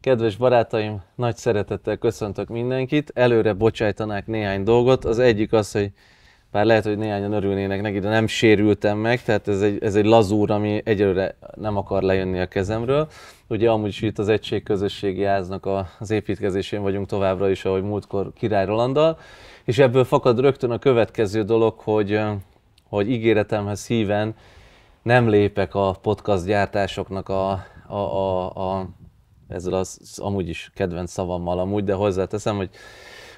Kedves barátaim, nagy szeretettel köszöntök mindenkit. Előre bocsájtanák néhány dolgot. Az egyik az, hogy bár lehet, hogy néhányan örülnének neki, de nem sérültem meg, tehát ez egy, ez egy lazúr, ami egyelőre nem akar lejönni a kezemről. Ugye amúgy is itt az egység közösségi Áznak az építkezésén vagyunk továbbra is, ahogy múltkor Király Rolanddal, és ebből fakad rögtön a következő dolog, hogy, hogy ígéretemhez híven nem lépek a podcast gyártásoknak a, a, a, a ezzel az, az amúgy is kedvenc szavammal amúgy, de hozzáteszem, hogy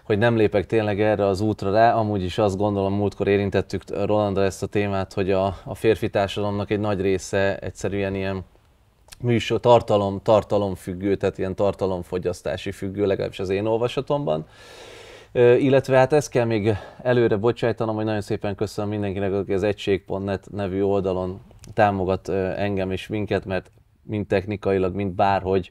hogy nem lépek tényleg erre az útra rá, amúgy is azt gondolom, múltkor érintettük Rolandra ezt a témát, hogy a, a férfi társadalomnak egy nagy része egyszerűen ilyen műsor, tartalom, tartalom függő, tehát ilyen tartalomfogyasztási függő, legalábbis az én olvasatomban. Ö, illetve hát ezt kell még előre bocsájtanom, hogy nagyon szépen köszönöm mindenkinek, aki az egység.net nevű oldalon támogat engem és minket, mert mind technikailag, mind bárhogy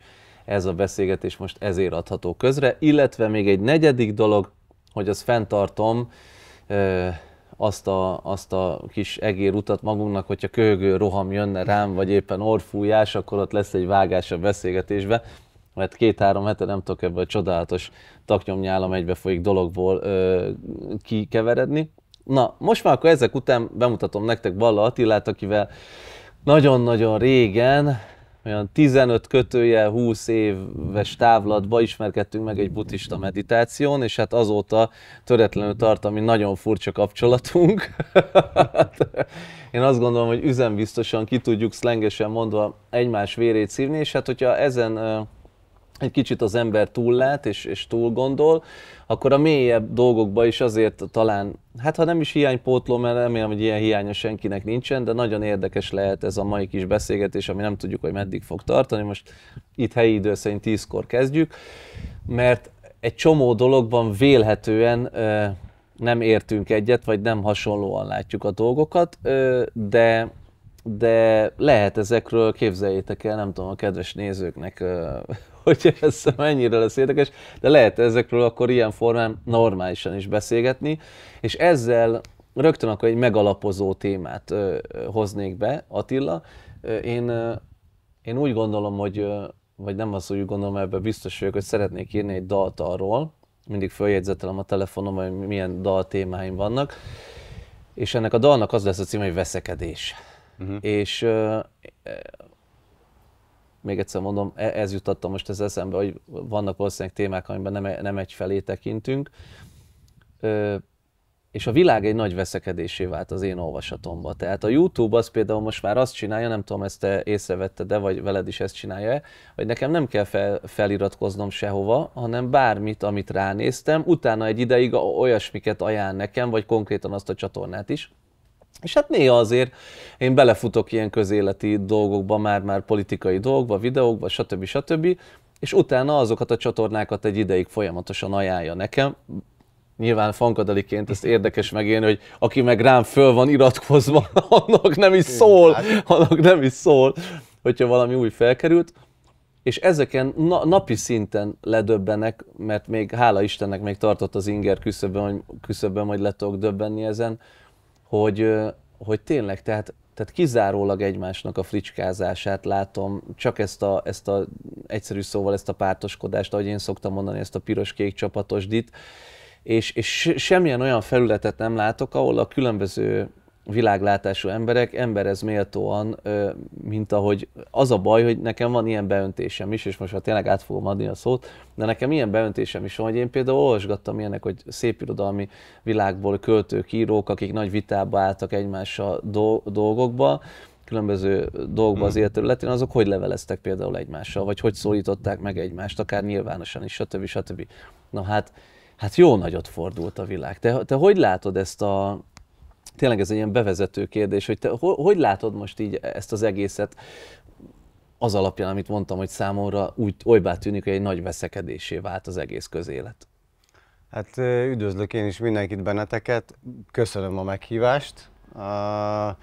ez a beszélgetés most ezért adható közre, illetve még egy negyedik dolog, hogy az fenntartom azt a, azt a kis egérutat magunknak, hogyha köhögő roham jönne rám, vagy éppen orfújás, akkor ott lesz egy vágás a beszélgetésbe, mert két-három hete nem tudok ebből a csodálatos taknyomnyálam egybefolyik dologból ö, kikeveredni. Na, most már akkor ezek után bemutatom nektek Balla Attilát, akivel nagyon-nagyon régen, olyan 15 kötője 20 éves távlatba ismerkedtünk meg egy buddhista meditáción, és hát azóta töretlenül tart, ami nagyon furcsa kapcsolatunk. Én azt gondolom, hogy üzenbiztosan ki tudjuk szlengesen mondva egymás vérét szívni, és hát hogyha ezen egy kicsit az ember túllát és, és túl gondol, akkor a mélyebb dolgokba is azért talán, hát ha nem is hiánypótló, mert remélem, hogy ilyen hiánya senkinek nincsen, de nagyon érdekes lehet ez a mai kis beszélgetés, ami nem tudjuk, hogy meddig fog tartani. Most itt helyi idő szerint 10-kor kezdjük, mert egy csomó dologban vélhetően ö, nem értünk egyet, vagy nem hasonlóan látjuk a dolgokat, ö, de de lehet ezekről, képzeljétek el, nem tudom, a kedves nézőknek hogy ez mennyire lesz érdekes, de lehet ezekről akkor ilyen formán normálisan is beszélgetni, és ezzel rögtön akkor egy megalapozó témát ö, hoznék be, Attila. Én, én úgy gondolom, hogy, vagy nem az, hogy úgy gondolom, ebben biztos vagyok, hogy szeretnék írni egy dalt arról, mindig följegyzetelem a telefonom, hogy milyen dal témáim vannak, és ennek a dalnak az lesz a cím, hogy veszekedés. Uh-huh. És még egyszer mondom, e, ez jutatta most ez eszembe, hogy vannak valószínűleg témák, amiben nem, e, nem felé tekintünk. Ö, és a világ egy nagy veszekedésé vált az én olvasatomba. Tehát a YouTube az például most már azt csinálja, nem tudom, ezt te észrevette, de vagy veled is ezt csinálja hogy nekem nem kell fel, feliratkoznom sehova, hanem bármit, amit ránéztem, utána egy ideig olyasmiket ajánl nekem, vagy konkrétan azt a csatornát is, és hát néha azért én belefutok ilyen közéleti dolgokba, már-már politikai dolgokba, videókba, stb. stb. És utána azokat a csatornákat egy ideig folyamatosan ajánlja nekem. Nyilván fankadaliként ezt érdekes megélni, hogy aki meg rám föl van iratkozva, annak nem is szól, hát- annak nem is szól, hogyha valami új felkerült. És ezeken na- napi szinten ledöbbenek, mert még hála Istennek még tartott az inger küszöbben, hogy, küszöbben, hogy le tudok döbbenni ezen hogy, hogy tényleg, tehát, tehát kizárólag egymásnak a fricskázását látom, csak ezt a, ezt a egyszerű szóval ezt a pártoskodást, ahogy én szoktam mondani, ezt a piros-kék csapatosdit, és, és semmilyen olyan felületet nem látok, ahol a különböző világlátású emberek emberhez méltóan, mint ahogy az a baj, hogy nekem van ilyen beöntésem is, és most már tényleg át fogom adni a szót, de nekem ilyen beöntésem is van, hogy én például olvasgattam ilyenek, hogy szép irodalmi világból költők, írók, akik nagy vitába álltak egymással dolgokba, különböző dolgokba az hmm. életterületén, azok hogy leveleztek például egymással, vagy hogy szólították meg egymást, akár nyilvánosan is, stb. stb. Na hát, hát jó nagyot fordult a világ. Te, te hogy látod ezt a, tényleg ez egy ilyen bevezető kérdés, hogy te ho, hogy látod most így ezt az egészet az alapján, amit mondtam, hogy számomra úgy olybá tűnik, hogy egy nagy veszekedésé vált az egész közélet. Hát üdvözlök én is mindenkit benneteket, köszönöm a meghívást. Uh...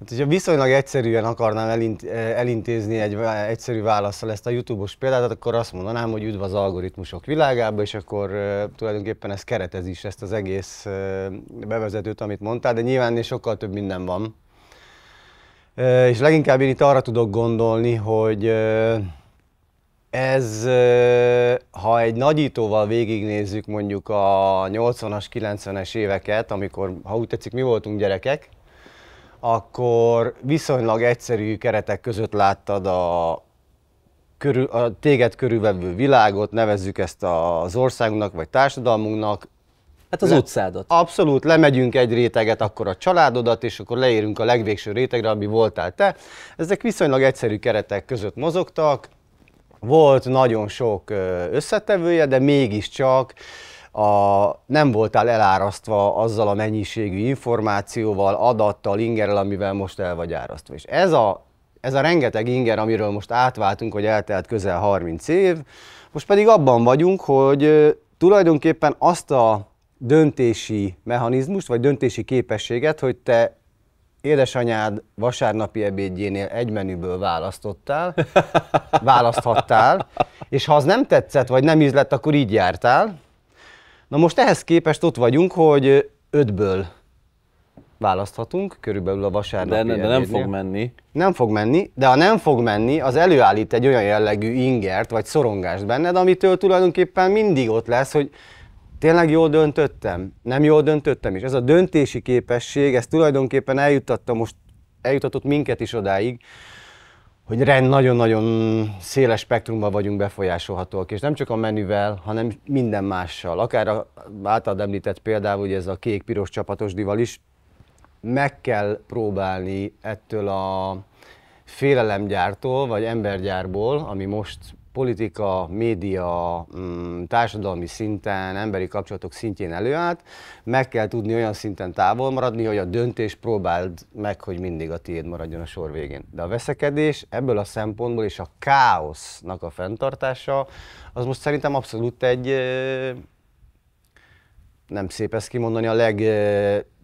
Hát, hogyha viszonylag egyszerűen akarnám elint, elintézni egy egyszerű válaszsal ezt a YouTube-os példát, akkor azt mondanám, hogy üdv az algoritmusok világába, és akkor uh, tulajdonképpen ez keretez is ezt az egész uh, bevezetőt, amit mondtál, de nyilván ennél sokkal több minden van. Uh, és leginkább én itt arra tudok gondolni, hogy ez, ha egy nagyítóval végignézzük mondjuk a 80-as, 90-es éveket, amikor, ha úgy tetszik, mi voltunk gyerekek, akkor viszonylag egyszerű keretek között láttad a, körül, a téged körülvevő világot, nevezzük ezt az országunknak vagy társadalmunknak. Hát az Le, utcádat. Abszolút, lemegyünk egy réteget, akkor a családodat, és akkor leérünk a legvégső rétegre, ami voltál te. Ezek viszonylag egyszerű keretek között mozogtak, volt nagyon sok összetevője, de mégiscsak a, nem voltál elárasztva azzal a mennyiségű információval, adattal, ingerrel, amivel most el vagy árasztva. És ez a, ez a rengeteg inger, amiről most átváltunk, hogy eltelt közel 30 év, most pedig abban vagyunk, hogy tulajdonképpen azt a döntési mechanizmust, vagy döntési képességet, hogy te édesanyád vasárnapi ebédjénél egy menüből választottál, választhattál, és ha az nem tetszett, vagy nem ízlett, akkor így jártál, Na most ehhez képest ott vagyunk, hogy ötből választhatunk, körülbelül a vasárnapi De, de nem fog menni. Nem fog menni, de ha nem fog menni, az előállít egy olyan jellegű ingert, vagy szorongást benned, amitől tulajdonképpen mindig ott lesz, hogy tényleg jól döntöttem, nem jól döntöttem is. Ez a döntési képesség, ez tulajdonképpen eljuttatta most, eljutatott minket is odáig, hogy rend nagyon-nagyon széles spektrumban vagyunk befolyásolhatóak, és nem csak a menüvel, hanem minden mással. Akár a általad említett példával, hogy ez a kék-piros csapatos dival is, meg kell próbálni ettől a félelemgyártól, vagy embergyárból, ami most politika, média, mm, társadalmi szinten, emberi kapcsolatok szintjén előállt, meg kell tudni olyan szinten távol maradni, hogy a döntés próbáld meg, hogy mindig a tiéd maradjon a sor végén. De a veszekedés ebből a szempontból és a káosznak a fenntartása, az most szerintem abszolút egy, nem szép ezt kimondani, a leg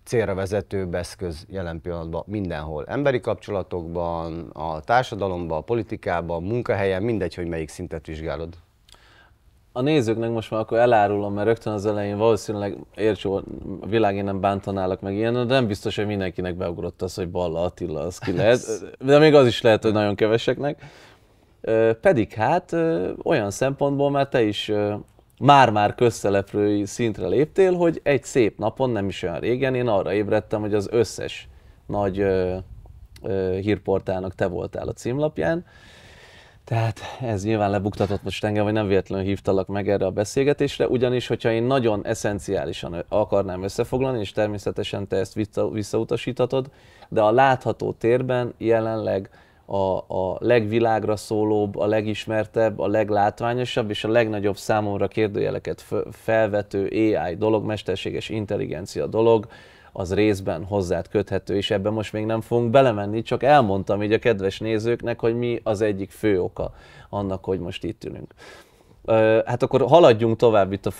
célra vezető eszköz jelen pillanatban mindenhol. Emberi kapcsolatokban, a társadalomban, a politikában, a munkahelyen, mindegy, hogy melyik szintet vizsgálod. A nézőknek most már akkor elárulom, mert rögtön az elején valószínűleg értsó, a világén nem bántanálak meg ilyen, de nem biztos, hogy mindenkinek beugrott az, hogy Balla Attila az ki lehet, de még az is lehet, hogy nagyon keveseknek. Pedig hát olyan szempontból mert te is már-már közszereplői szintre léptél, hogy egy szép napon, nem is olyan régen, én arra ébredtem, hogy az összes nagy ö, ö, hírportálnak te voltál a címlapján. Tehát ez nyilván lebuktatott most engem, hogy nem véletlenül hívtalak meg erre a beszélgetésre, ugyanis, hogyha én nagyon eszenciálisan akarnám összefoglalni, és természetesen te ezt vissza, visszautasíthatod, de a látható térben jelenleg a, a legvilágra szólóbb, a legismertebb, a leglátványosabb és a legnagyobb számomra kérdőjeleket felvető AI dolog, mesterséges intelligencia dolog, az részben hozzád köthető, és ebben most még nem fogunk belemenni, csak elmondtam így a kedves nézőknek, hogy mi az egyik fő oka annak, hogy most itt ülünk. Hát akkor haladjunk tovább itt a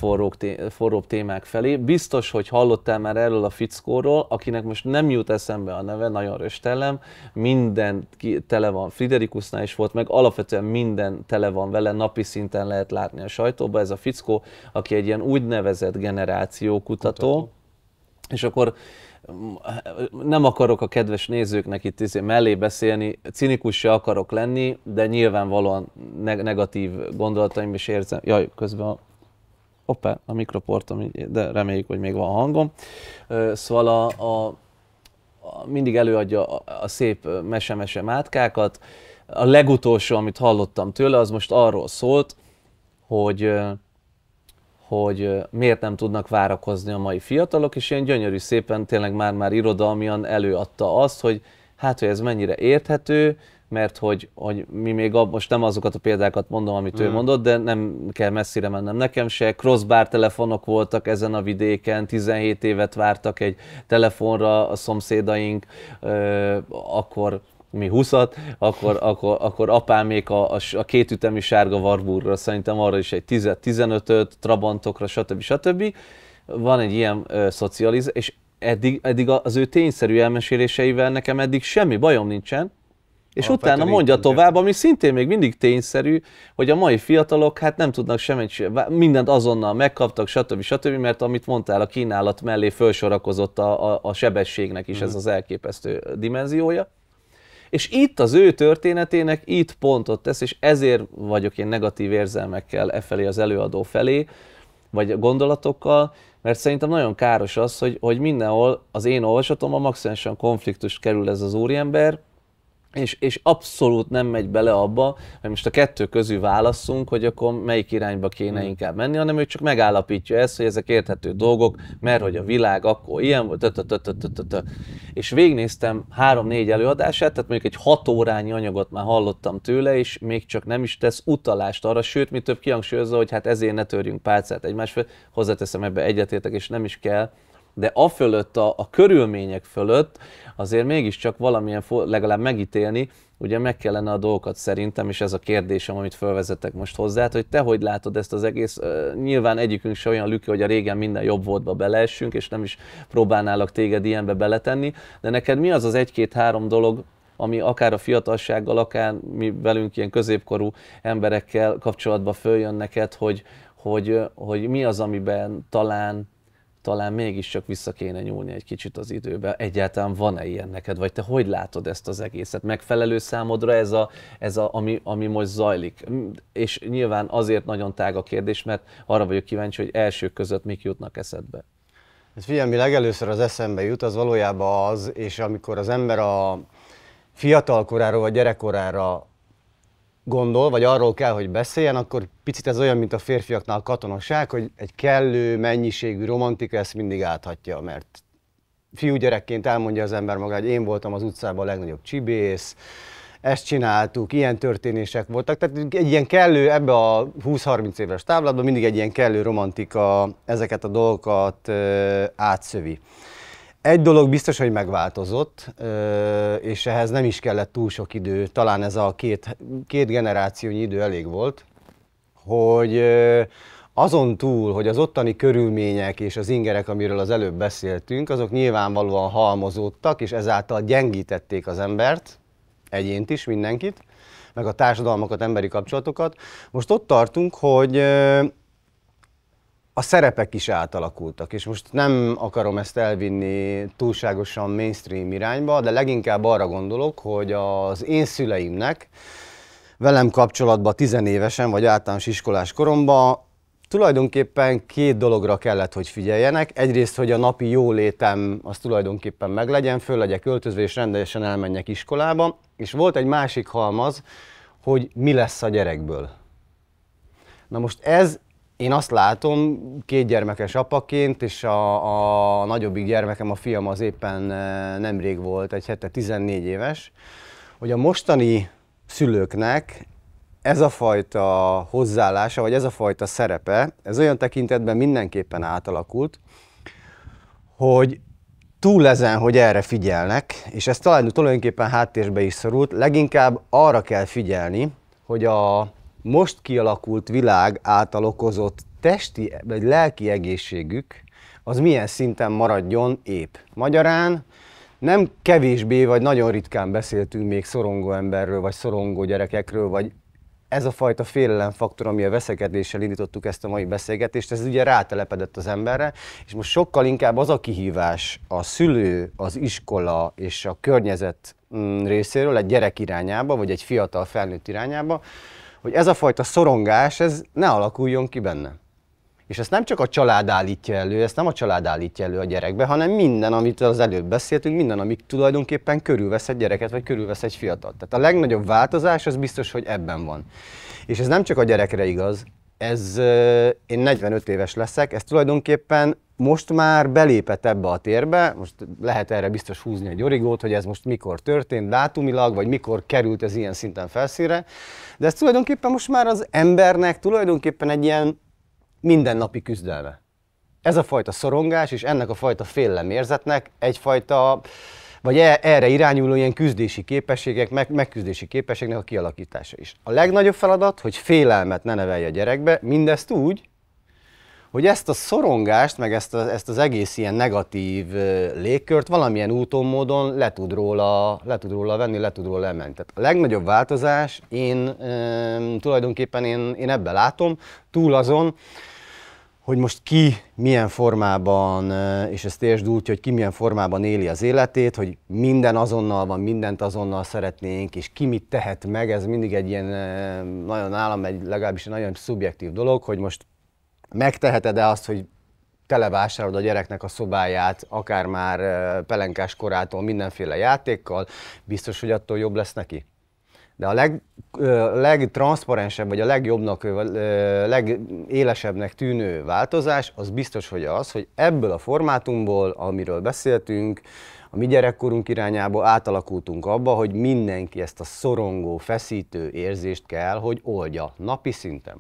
forró témák felé. Biztos, hogy hallottál már erről a fickóról, akinek most nem jut eszembe a neve, nagyon röstellem, minden tele van, Friderikusznál is volt, meg alapvetően minden tele van vele, napi szinten lehet látni a sajtóba. Ez a fickó, aki egy ilyen úgynevezett generációkutató, Kutató. és akkor nem akarok a kedves nézőknek itt izé mellé beszélni, cinikus se akarok lenni, de nyilvánvalóan neg- negatív gondolataim is érzem. Jaj, közben a Opa, a mikroportom, de reméljük, hogy még van hangom. Szóval a, a, a mindig előadja a, a szép mesemese mátkákat. A legutolsó, amit hallottam tőle, az most arról szólt, hogy hogy miért nem tudnak várakozni a mai fiatalok, és ilyen gyönyörű szépen tényleg már-már irodalmian előadta azt, hogy hát, hogy ez mennyire érthető, mert hogy, hogy mi még ab, most nem azokat a példákat mondom, amit mm. ő mondott, de nem kell messzire mennem nekem se. Crossbar telefonok voltak ezen a vidéken, 17 évet vártak egy telefonra a szomszédaink, ö, akkor mi 20 akkor, akkor, akkor apámék a, a, a kétütemű sárga Warburgra, szerintem arra is egy 10 15-öt, Trabantokra, stb. stb. Van egy ilyen szocializáció, szocializ, és eddig, eddig az ő tényszerű elmeséléseivel nekem eddig semmi bajom nincsen, és a utána mondja tovább, ami szintén még mindig tényszerű, hogy a mai fiatalok hát nem tudnak semmit, sem, mindent azonnal megkaptak, stb. stb., mert amit mondtál, a kínálat mellé felsorakozott a, a, a sebességnek is mm. ez az elképesztő dimenziója. És itt az ő történetének itt pontot tesz, és ezért vagyok én negatív érzelmekkel e felé az előadó felé, vagy gondolatokkal, mert szerintem nagyon káros az, hogy, hogy mindenhol az én olvasatom a maximálisan konfliktust kerül ez az úriember, és, és abszolút nem megy bele abba, hogy most a kettő közül válaszunk, hogy akkor melyik irányba kéne hmm. inkább menni, hanem ő csak megállapítja ezt, hogy ezek érthető dolgok, mert hogy a világ akkor ilyen volt, és végnéztem három-négy előadását, tehát mondjuk egy hat órányi anyagot már hallottam tőle, és még csak nem is tesz utalást arra, sőt, mi több kihangsúlyozza, hogy hát ezért ne törjünk pálcát egymásfél, hozzáteszem ebbe egyetértek, és nem is kell, de fölött, a, a körülmények fölött azért mégiscsak valamilyen, legalább megítélni, ugye meg kellene a dolgokat szerintem, és ez a kérdésem, amit felvezetek most hozzá, hogy te hogy látod ezt az egész, nyilván egyikünk se olyan lüki, hogy a régen minden jobb voltba beleessünk, és nem is próbálnálak téged ilyenbe beletenni, de neked mi az az egy-két-három dolog, ami akár a fiatalsággal, akár mi velünk ilyen középkorú emberekkel kapcsolatban följön neked, hogy, hogy, hogy mi az, amiben talán talán mégiscsak vissza kéne nyúlni egy kicsit az időbe. Egyáltalán van-e ilyen neked, vagy te hogy látod ezt az egészet? Megfelelő számodra ez, a, ez a, ami, ami most zajlik? És nyilván azért nagyon tág a kérdés, mert arra vagyok kíváncsi, hogy elsők között mik jutnak eszedbe. Ez hát figyelj, mi legelőször az eszembe jut, az valójában az, és amikor az ember a fiatalkoráról vagy gyerekkorára gondol, vagy arról kell, hogy beszéljen, akkor picit ez olyan, mint a férfiaknál a katonosság, hogy egy kellő mennyiségű romantika ezt mindig áthatja, mert fiúgyerekként elmondja az ember magát, hogy én voltam az utcában a legnagyobb csibész, ezt csináltuk, ilyen történések voltak. Tehát egy ilyen kellő, ebbe a 20-30 éves táblában mindig egy ilyen kellő romantika ezeket a dolgokat átszövi. Egy dolog biztos, hogy megváltozott, és ehhez nem is kellett túl sok idő, talán ez a két, két generációnyi idő elég volt, hogy azon túl, hogy az ottani körülmények és az ingerek, amiről az előbb beszéltünk, azok nyilvánvalóan halmozódtak, és ezáltal gyengítették az embert, egyént is, mindenkit, meg a társadalmakat, emberi kapcsolatokat. Most ott tartunk, hogy a szerepek is átalakultak, és most nem akarom ezt elvinni túlságosan mainstream irányba, de leginkább arra gondolok, hogy az én szüleimnek velem kapcsolatban tizenévesen vagy általános iskolás koromban tulajdonképpen két dologra kellett, hogy figyeljenek. Egyrészt, hogy a napi jólétem az tulajdonképpen meglegyen, föl legyek öltözve és rendesen elmenjek iskolába. És volt egy másik halmaz, hogy mi lesz a gyerekből. Na most ez én azt látom két gyermekes apaként, és a, a nagyobbik gyermekem, a fiam az éppen e, nemrég volt, egy hete 14 éves, hogy a mostani szülőknek ez a fajta hozzáállása, vagy ez a fajta szerepe, ez olyan tekintetben mindenképpen átalakult, hogy túl ezen, hogy erre figyelnek, és ez talán tulajdonképpen háttérbe is szorult, leginkább arra kell figyelni, hogy a most kialakult világ által okozott testi vagy lelki egészségük az milyen szinten maradjon épp. Magyarán nem kevésbé vagy nagyon ritkán beszéltünk még szorongó emberről, vagy szorongó gyerekekről, vagy ez a fajta félelemfaktor, ami a veszekedéssel indítottuk ezt a mai beszélgetést, ez ugye rátelepedett az emberre, és most sokkal inkább az a kihívás a szülő, az iskola és a környezet mm, részéről egy gyerek irányába, vagy egy fiatal felnőtt irányába, hogy ez a fajta szorongás, ez ne alakuljon ki benne. És ezt nem csak a család állítja elő, ezt nem a család állítja elő a gyerekbe, hanem minden, amit az előbb beszéltünk, minden, amik tulajdonképpen körülvesz egy gyereket, vagy körülvesz egy fiatalt. Tehát a legnagyobb változás az biztos, hogy ebben van. És ez nem csak a gyerekre igaz, ez, én 45 éves leszek, ez tulajdonképpen most már belépett ebbe a térbe, most lehet erre biztos húzni egy origót, hogy ez most mikor történt dátumilag, vagy mikor került ez ilyen szinten felszínre, de ez tulajdonképpen most már az embernek tulajdonképpen egy ilyen mindennapi küzdelme. Ez a fajta szorongás és ennek a fajta féllemérzetnek egyfajta, vagy e, erre irányuló ilyen küzdési képességek, meg, megküzdési képességnek a kialakítása is. A legnagyobb feladat, hogy félelmet ne nevelje a gyerekbe, mindezt úgy, hogy ezt a szorongást, meg ezt, a, ezt az egész ilyen negatív légkört valamilyen úton, módon le tud róla, le tud róla venni, le tud róla emelni. Tehát a legnagyobb változás, én e, tulajdonképpen én, én ebben látom, túl azon, hogy most ki milyen formában, és ezt értsd úgy, hogy ki milyen formában éli az életét, hogy minden azonnal van, mindent azonnal szeretnénk, és ki mit tehet meg, ez mindig egy ilyen nagyon állam egy legalábbis egy nagyon szubjektív dolog, hogy most megteheted-e azt, hogy televásárolod a gyereknek a szobáját, akár már pelenkás korától mindenféle játékkal, biztos, hogy attól jobb lesz neki? De a leg, legtranszparensebb, vagy a legjobbnak, legélesebbnek tűnő változás, az biztos, hogy az, hogy ebből a formátumból, amiről beszéltünk, a mi gyerekkorunk irányába átalakultunk abba, hogy mindenki ezt a szorongó, feszítő érzést kell, hogy oldja napi szinten.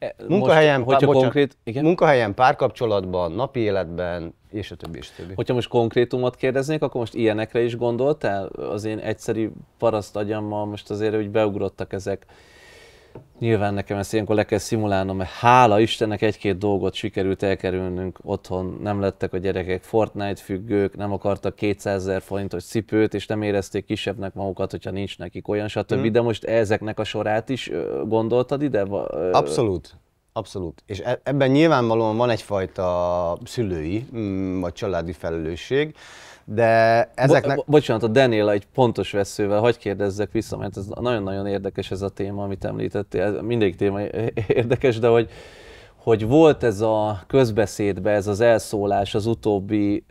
E, munkahelyen, most, hogyha konkrét, igen? munkahelyen, párkapcsolatban, napi életben, és a többi, és a többi. Hogyha most konkrétumot kérdeznék, akkor most ilyenekre is gondoltál? Az én egyszerű paraszt agyammal most azért hogy beugrottak ezek. Nyilván nekem ezt ilyenkor le kell szimulálnom, mert hála Istennek egy-két dolgot sikerült elkerülnünk otthon. Nem lettek a gyerekek Fortnite függők, nem akartak 200 ezer forintos cipőt, és nem érezték kisebbnek magukat, hogyha nincs nekik olyan, stb. Hmm. De most ezeknek a sorát is gondoltad ide? Abszolút. Abszolút. És e- ebben nyilvánvalóan van egyfajta szülői, mm, vagy családi felelősség de ezeknek... Bo- bocsánat, a Daniela egy pontos veszővel, Hogy kérdezzek vissza, mert ez nagyon-nagyon érdekes ez a téma, amit említettél, ez mindig téma érdekes, de hogy, hogy volt ez a közbeszédbe, ez az elszólás az utóbbi,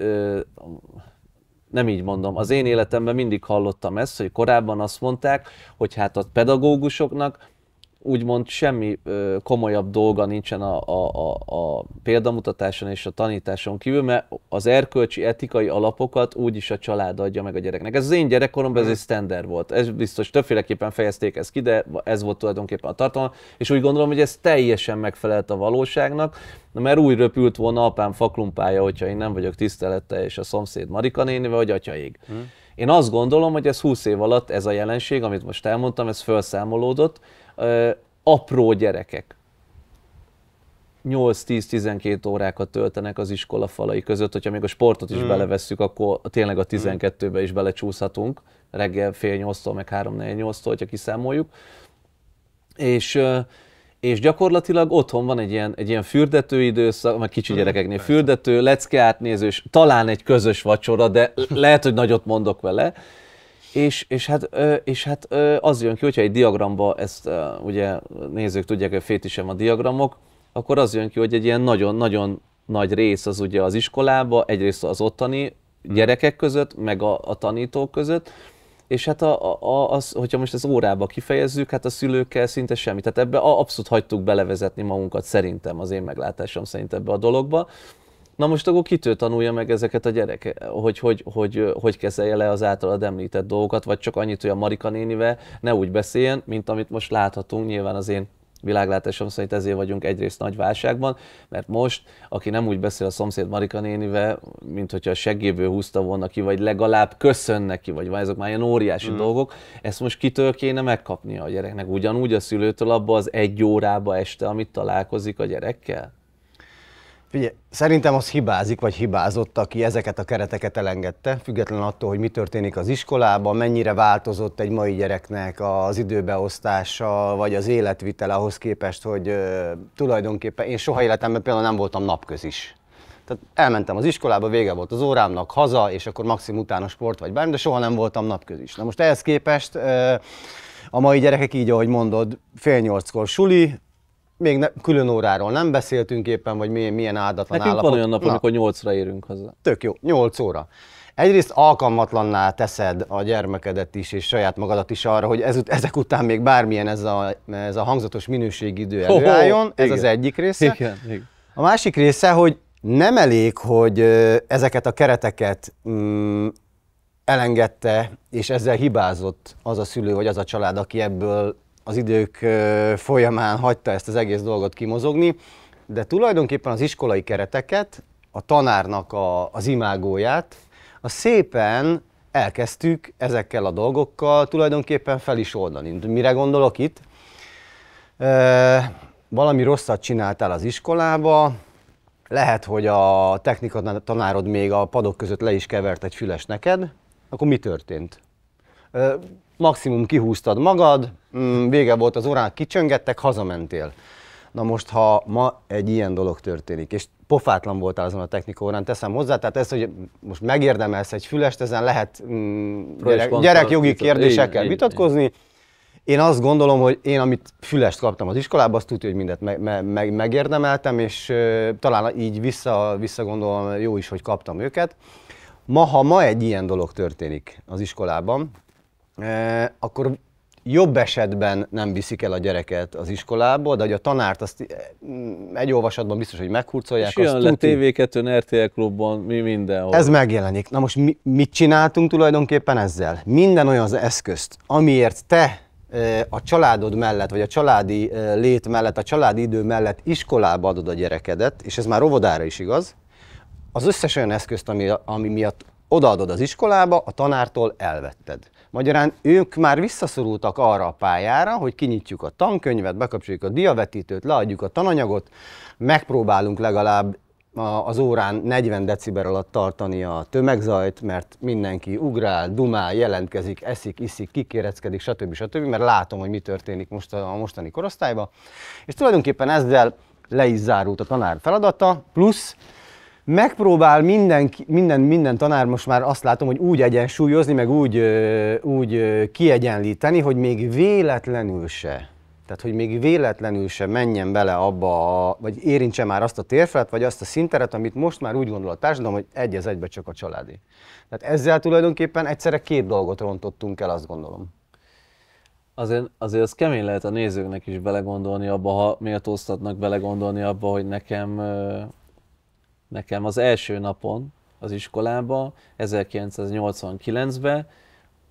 nem így mondom, az én életemben mindig hallottam ezt, hogy korábban azt mondták, hogy hát a pedagógusoknak úgymond semmi komolyabb dolga nincsen a, a, a, a példamutatáson és a tanításon kívül, mert az erkölcsi, etikai alapokat úgyis a család adja meg a gyereknek. Ez az én gyerekkoromban ez mhm. egy standard volt. Ez biztos többféleképpen fejezték ezt ki, de ez volt tulajdonképpen a tartalma, és úgy gondolom, hogy ez teljesen megfelelt a valóságnak, mert úgy röpült volna apám faklumpája, hogyha én nem vagyok tisztelette, és a szomszéd Marika néni, vagy atyaig. Hmm. Én azt gondolom, hogy ez 20 év alatt ez a jelenség, amit most elmondtam, ez felszámolódott, ö, apró gyerekek. 8-10-12 órákat töltenek az iskola falai között, hogyha még a sportot is mm. belevesszük, akkor tényleg a 12-be hmm. is belecsúszhatunk, reggel fél 8-tól, meg 3 4 8 tól ha kiszámoljuk. És, és gyakorlatilag otthon van egy ilyen, egy ilyen fürdető időszak, meg kicsi hmm, gyerekeknél fürdető, lecke átnézős, talán egy közös vacsora, de lehet, hogy nagyot mondok vele, és, és hát, és hát az jön ki, hogyha egy diagramba, ezt ugye nézők tudják, hogy fétisem a diagramok, akkor az jön ki, hogy egy ilyen nagyon-nagyon nagy rész az ugye az iskolába, egyrészt az ottani mhm. gyerekek között, meg a, a tanítók között, és hát a, a, az, hogyha most az órába kifejezzük, hát a szülőkkel szinte semmi. Tehát ebbe abszolút hagytuk belevezetni magunkat szerintem, az én meglátásom szerint ebbe a dologba. Na most akkor kitől tanulja meg ezeket a gyereke, hogy hogy, hogy, hogy kezelje le az általad említett dolgokat, vagy csak annyit, hogy a Marika nénivel ne úgy beszéljen, mint amit most láthatunk, nyilván az én világlátásom szerint ezért vagyunk egyrészt nagy válságban, mert most, aki nem úgy beszél a szomszéd Marika nénivel, mint hogyha a seggéből húzta volna ki, vagy legalább köszön neki, vagy van ezek már ilyen óriási mm. dolgok, ezt most kitől kéne megkapnia a gyereknek? Ugyanúgy a szülőtől abba az egy órába este, amit találkozik a gyerekkel? Figyelj, szerintem az hibázik, vagy hibázott, aki ezeket a kereteket elengedte, független attól, hogy mi történik az iskolában, mennyire változott egy mai gyereknek az időbeosztása, vagy az életvitele ahhoz képest, hogy ö, tulajdonképpen én soha életemben például nem voltam napközis. Tehát elmentem az iskolába, vége volt az órámnak, haza, és akkor maximum utána sport vagy bármi, de soha nem voltam napközis. Na most ehhez képest ö, a mai gyerekek így, ahogy mondod, fél nyolckor suli, még ne, külön óráról nem beszéltünk éppen, vagy milyen, milyen áldatlan Nekünk állapot. van olyan nap, Na. amikor nyolcra érünk haza. Tök jó, nyolc óra. Egyrészt alkalmatlanná teszed a gyermekedet is, és saját magadat is arra, hogy ez, ezek után még bármilyen ez a, ez a hangzatos minőségidő előálljon, oh, ez igen. az egyik része. Igen, igen. A másik része, hogy nem elég, hogy ezeket a kereteket mm, elengedte, és ezzel hibázott az a szülő vagy az a család, aki ebből az idők folyamán hagyta ezt az egész dolgot kimozogni, de tulajdonképpen az iskolai kereteket, a tanárnak a, az imágóját, a szépen elkezdtük ezekkel a dolgokkal tulajdonképpen fel is oldani. Mire gondolok itt? E, valami rosszat csináltál az iskolába, lehet, hogy a technika tanárod még a padok között le is kevert egy füles neked, akkor mi történt? maximum kihúztad magad, mm, vége volt az órán, kicsöngettek, hazamentél. Na most, ha ma egy ilyen dolog történik, és pofátlan voltál azon a technikórán, teszem hozzá, tehát ez, hogy most megérdemelsz egy fülest, ezen lehet mm, gyerek, gyerekjogi kérdésekkel vitatkozni. Én azt gondolom, hogy én, amit fülest kaptam az iskolában, azt tudja, hogy mindent me- me- me- megérdemeltem, és uh, talán így vissza, visszagondolom, jó is, hogy kaptam őket. Ma, ha ma egy ilyen dolog történik az iskolában, Eh, akkor jobb esetben nem viszik el a gyereket az iskolából, de hogy a tanárt azt eh, egy olvasatban biztos, hogy meghurcolják. És jön le tv 2 RTL klubban, mi mindenhol. Ez megjelenik. Na most mi, mit csináltunk tulajdonképpen ezzel? Minden olyan az eszközt, amiért te eh, a családod mellett, vagy a családi lét mellett, a családi idő mellett iskolába adod a gyerekedet, és ez már óvodára is igaz, az összes olyan eszközt, ami, ami miatt odaadod az iskolába, a tanártól elvetted. Magyarán ők már visszaszorultak arra a pályára, hogy kinyitjuk a tankönyvet, bekapcsoljuk a diavetítőt, leadjuk a tananyagot, megpróbálunk legalább az órán 40 deciber alatt tartani a tömegzajt, mert mindenki ugrál, dumál, jelentkezik, eszik, iszik, kikéreckedik, stb. stb. mert látom, hogy mi történik most a mostani korosztályban. És tulajdonképpen ezzel le is zárult a tanár feladata, plusz megpróbál minden, minden, minden tanár, most már azt látom, hogy úgy egyensúlyozni, meg úgy, úgy kiegyenlíteni, hogy még véletlenül se. Tehát, hogy még véletlenül se menjen bele abba, a, vagy érintse már azt a térfelet, vagy azt a szinteret, amit most már úgy gondol a társadalom, hogy egy az egybe csak a családi. Tehát ezzel tulajdonképpen egyszerre két dolgot rontottunk el, azt gondolom. Azért, azért az kemény lehet a nézőknek is belegondolni abba, ha méltóztatnak belegondolni abba, hogy nekem nekem az első napon az iskolába, 1989-ben,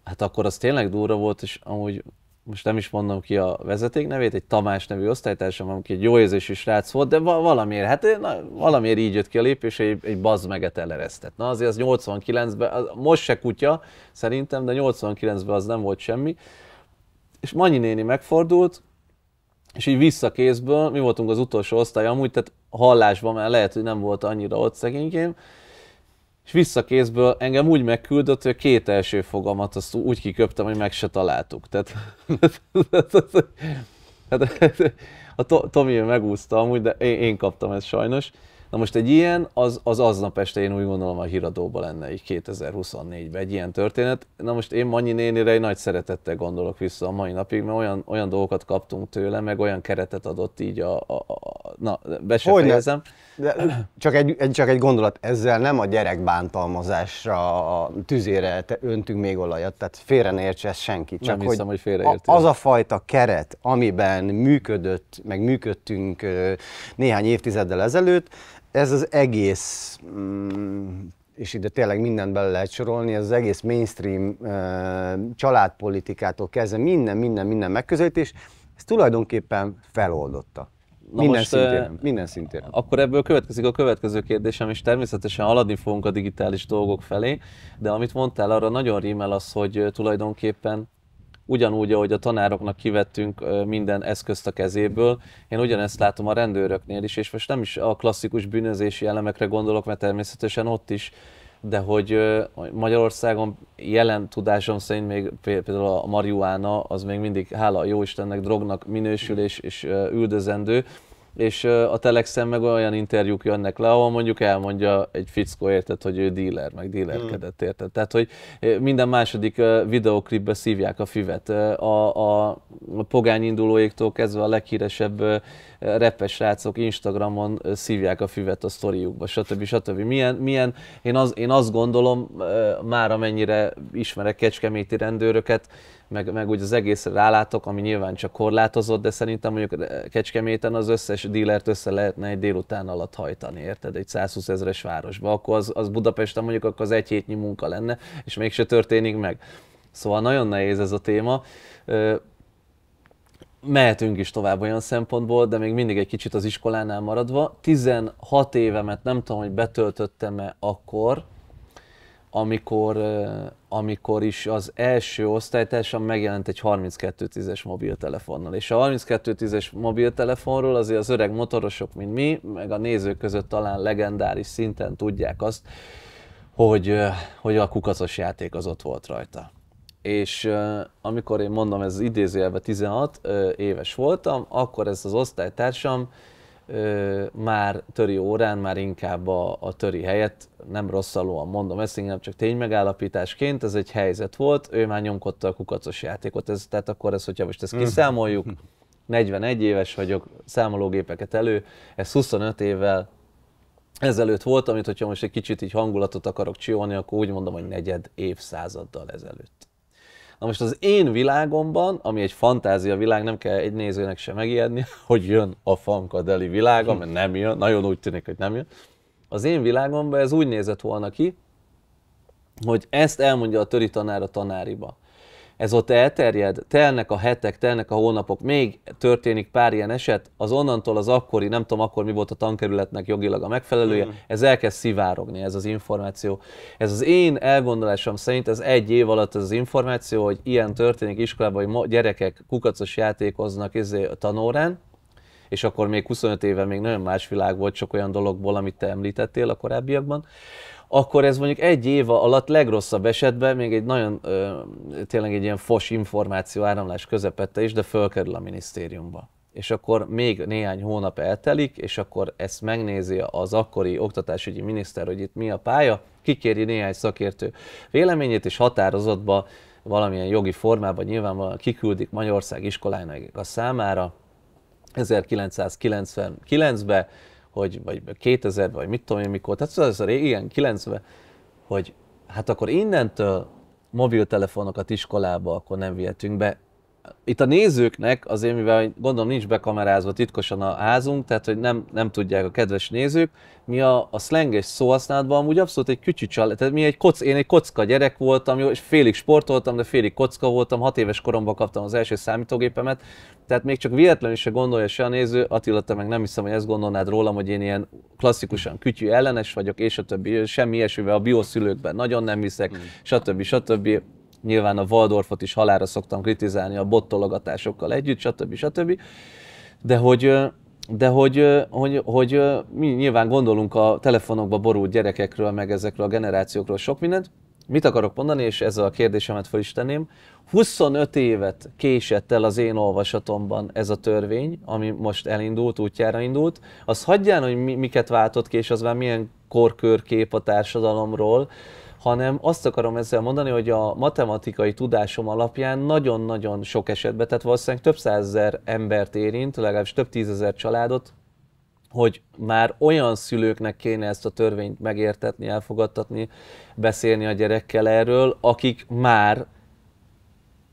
hát akkor az tényleg durva volt, és amúgy most nem is mondom ki a vezeték nevét, egy Tamás nevű osztálytársam, aki egy jó érzésű srác volt, de valamiért, hát na, valamiért így jött ki a lépés, egy, egy bazd meget eleresztett. Na azért az 89-ben, az, most se kutya szerintem, de 89-ben az nem volt semmi. És Manyi néni megfordult, és így vissza kézből, mi voltunk az utolsó osztály amúgy, tehát hallásban már lehet, hogy nem volt annyira ott szegénykém, és visszakézből engem úgy megküldött, hogy a két első fogamat azt úgy kiköptem, hogy meg se találtuk. Tehát, hát a Tomi megúszta amúgy, de én, én kaptam ezt sajnos. Na most egy ilyen, az, az aznap este én úgy gondolom a híradóban lenne így 2024-ben egy ilyen történet. Na most én Manyi nénire egy nagy szeretettel gondolok vissza a mai napig, mert olyan, olyan dolgokat kaptunk tőle, meg olyan keretet adott így a... a, a, a na, be se fejezem. De csak, egy, egy, csak egy gondolat, ezzel nem a gyerekbántalmazásra, a tüzére te öntünk még olajat, tehát félre ne értse ezt senki. Csak nem hogy hiszem, hogy a, Az a fajta keret, amiben működött, meg működtünk néhány évtizeddel ezelőtt, ez az egész, mm, és ide tényleg mindent bele lehet sorolni, ez az egész mainstream családpolitikától kezdve minden, minden, minden megközelítés, ez tulajdonképpen feloldotta. Na minden, most, szintéren, minden szintén. Akkor ebből következik a következő kérdésem, és természetesen aladni fogunk a digitális dolgok felé, de amit mondtál, arra nagyon rímel az, hogy tulajdonképpen ugyanúgy, ahogy a tanároknak kivettünk minden eszközt a kezéből, én ugyanezt látom a rendőröknél is, és most nem is a klasszikus bűnözési elemekre gondolok, mert természetesen ott is de hogy Magyarországon jelen tudásom szerint még például a marihuána az még mindig, hála a jó Istennek, drognak minősül és, és üldözendő, és a Telexen meg olyan interjúk jönnek le, ahol mondjuk elmondja egy fickó, érted, hogy ő dealer, meg dílerkedett, hmm. érted? Tehát, hogy minden második videoklipbe szívják a füvet. A, a pogány indulóiktól kezdve a leghíresebb repes srácok Instagramon szívják a füvet a sztoriukba, stb. stb. Milyen, milyen én, az, én azt gondolom, már amennyire ismerek kecskeméti rendőröket, meg, meg úgy az egész rálátok, ami nyilván csak korlátozott, de szerintem mondjuk eh, Kecskeméten az összes dílert össze lehetne egy délután alatt hajtani, érted? Egy 120 ezeres városba, akkor az, az Budapesten mondjuk akkor az egy hétnyi munka lenne, és mégse történik meg. Szóval nagyon nehéz ez a téma mehetünk is tovább olyan szempontból, de még mindig egy kicsit az iskolánál maradva. 16 évemet nem tudom, hogy betöltöttem-e akkor, amikor, amikor is az első osztálytársam megjelent egy 3210-es mobiltelefonnal. És a 3210-es mobiltelefonról azért az öreg motorosok, mint mi, meg a nézők között talán legendáris szinten tudják azt, hogy, hogy a kukacos játék az ott volt rajta. És amikor én mondom, ez idézőjelben 16 éves voltam, akkor ez az osztálytársam már töri órán, már inkább a, a töri helyett, nem rosszalóan mondom ezt, inkább csak ténymegállapításként, ez egy helyzet volt, ő már nyomkodta a kukacos játékot, ez, tehát akkor ez, hogyha most ezt mhm. kiszámoljuk, 41 éves vagyok, számológépeket elő, ez 25 évvel ezelőtt volt, amit hogyha most egy kicsit így hangulatot akarok csiolni, akkor úgy mondom, hogy negyed évszázaddal ezelőtt. Na most az én világomban, ami egy fantázia világ, nem kell egy nézőnek sem megijedni, hogy jön a fankadeli világa, mert nem jön, nagyon úgy tűnik, hogy nem jön. Az én világomban ez úgy nézett volna ki, hogy ezt elmondja a töri tanár a tanáriba ez ott elterjed, telnek a hetek, telnek a hónapok, még történik pár ilyen eset, az onnantól az akkori, nem tudom akkor mi volt a tankerületnek jogilag a megfelelője, mm. ez elkezd szivárogni, ez az információ. Ez az én elgondolásom szerint ez egy év alatt ez az információ, hogy ilyen történik iskolában, hogy gyerekek kukacos játékoznak izé a tanórán, és akkor még 25 éve még nagyon más világ volt sok olyan dologból, amit te említettél a korábbiakban, akkor ez mondjuk egy év alatt legrosszabb esetben még egy nagyon tényleg egy ilyen fos információ áramlás közepette is, de fölkerül a minisztériumba és akkor még néhány hónap eltelik, és akkor ezt megnézi az akkori oktatásügyi miniszter, hogy itt mi a pálya, kikéri néhány szakértő véleményét, és határozatba valamilyen jogi formában nyilvánvalóan kiküldik Magyarország iskoláinak a számára 1999-be, hogy vagy 2000 vagy mit tudom én mikor, tehát ez a igen, 90 hogy hát akkor innentől mobiltelefonokat iskolába akkor nem vihetünk be, itt a nézőknek, azért mivel gondolom nincs bekamerázva titkosan a házunk, tehát hogy nem, nem tudják a kedves nézők, mi a, a szlenges szóhasználatban amúgy abszolút egy kicsi család, tehát mi egy kock, én egy kocka gyerek voltam, jó, és félig sportoltam, de félig kocka voltam, hat éves koromban kaptam az első számítógépemet, tehát még csak véletlenül se gondolja se a néző, Attila, te meg nem hiszem, hogy ezt gondolnád rólam, hogy én ilyen klasszikusan kütyű ellenes vagyok, és a többi, semmi ilyesmivel a bioszülőkben nagyon nem hiszek, hmm. stb. stb Nyilván a Waldorfot is halára szoktam kritizálni a bottologatásokkal együtt, stb. stb. De hogy, de hogy, hogy, hogy mi nyilván gondolunk a telefonokba borult gyerekekről, meg ezekről a generációkról sok mindent. Mit akarok mondani, és ezzel a kérdésemet fel is tenném. 25 évet késett el az én olvasatomban ez a törvény, ami most elindult, útjára indult. Az hagyján, hogy miket váltott ki, és az már milyen korkörkép a társadalomról, hanem azt akarom ezzel mondani, hogy a matematikai tudásom alapján nagyon-nagyon sok esetben, tehát valószínűleg több százezer embert érint, legalábbis több tízezer családot, hogy már olyan szülőknek kéne ezt a törvényt megértetni, elfogadtatni, beszélni a gyerekkel erről, akik már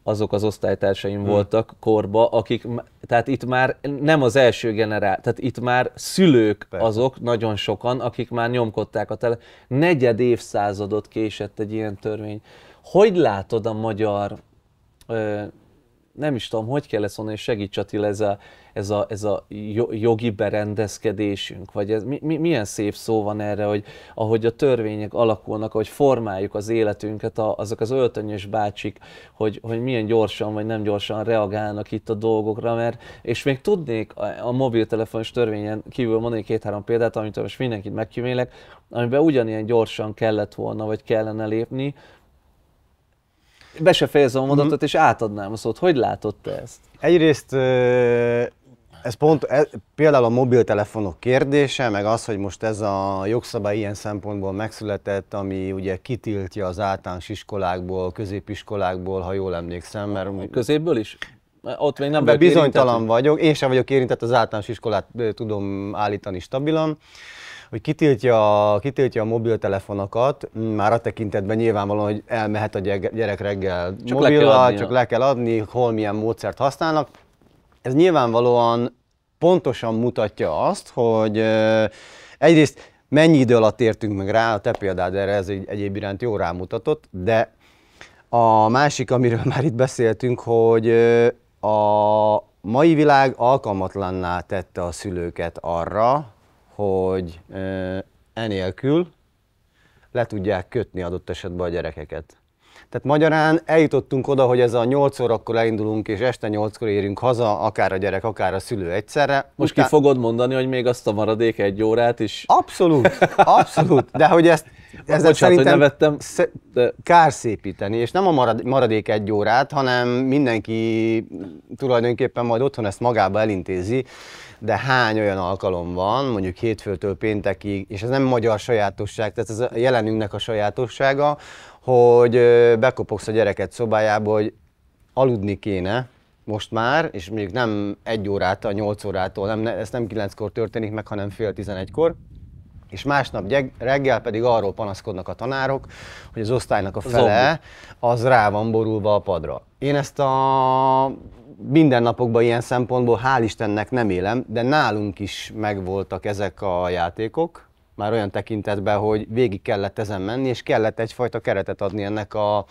azok az osztálytársaim hmm. voltak korba, akik, tehát itt már nem az első generál, tehát itt már szülők Persze. azok, nagyon sokan, akik már nyomkodták a tele. Negyed évszázadot késett egy ilyen törvény. Hogy látod a magyar ö, nem is tudom, hogy kell ezt mondani, segíts Attila, ez a, ez a, ez a jogi berendezkedésünk, vagy ez, mi, mi, milyen szép szó van erre, hogy ahogy a törvények alakulnak, ahogy formáljuk az életünket, a, azok az öltönyös bácsik, hogy, hogy milyen gyorsan vagy nem gyorsan reagálnak itt a dolgokra, mert és még tudnék a, a mobiltelefonos törvényen kívül mondani két-három példát, amit most mindenkit megkímélek, amiben ugyanilyen gyorsan kellett volna, vagy kellene lépni, be se fejezem a mondatot, mhm. és átadnám a szót. Hogy látod te ezt? Egyrészt ez pont ez, például a mobiltelefonok kérdése, meg az, hogy most ez a jogszabály ilyen szempontból megszületett, ami ugye kitiltja az általános iskolákból, középiskolákból, ha jól emlékszem, mert... A középből is? Ott még nem vagyok Bizonytalan érintett. vagyok, én sem vagyok érintett, az általános iskolát tudom állítani stabilan hogy kitiltja a, kitiltja a mobiltelefonokat, mm, már a tekintetben nyilvánvalóan, hogy elmehet a gyerek reggel csak mobillal, le csak le kell adni, hol milyen módszert használnak. Ez nyilvánvalóan pontosan mutatja azt, hogy egyrészt mennyi idő alatt értünk meg rá, a te példád erre ez egy, egyéb iránt jó rámutatott, de a másik, amiről már itt beszéltünk, hogy a mai világ alkalmatlanná tette a szülőket arra, hogy enélkül le tudják kötni adott esetben a gyerekeket. Tehát magyarán eljutottunk oda, hogy ez a 8 órakor leindulunk, és este 8-kor érünk haza, akár a gyerek, akár a szülő egyszerre. Most Utá... ki fogod mondani, hogy még azt a maradék egy órát is? Abszolút, abszolút, de hogy ezt ezzel Bocsánat, szerintem hogy nevettem, de... kár szépíteni, és nem a maradék egy órát, hanem mindenki tulajdonképpen majd otthon ezt magába elintézi, de hány olyan alkalom van, mondjuk hétfőtől péntekig, és ez nem magyar sajátosság, tehát ez a jelenünknek a sajátossága, hogy bekopogsz a gyereket szobájába, hogy aludni kéne, most már, és mondjuk nem egy órát, a nyolc órától, nem, ez nem kilenckor történik meg, hanem fél tizenegykor, és másnap reggel pedig arról panaszkodnak a tanárok, hogy az osztálynak a fele az rá van borulva a padra. Én ezt a mindennapokban ilyen szempontból hál' Istennek nem élem, de nálunk is megvoltak ezek a játékok, már olyan tekintetben, hogy végig kellett ezen menni, és kellett egyfajta keretet adni ennek a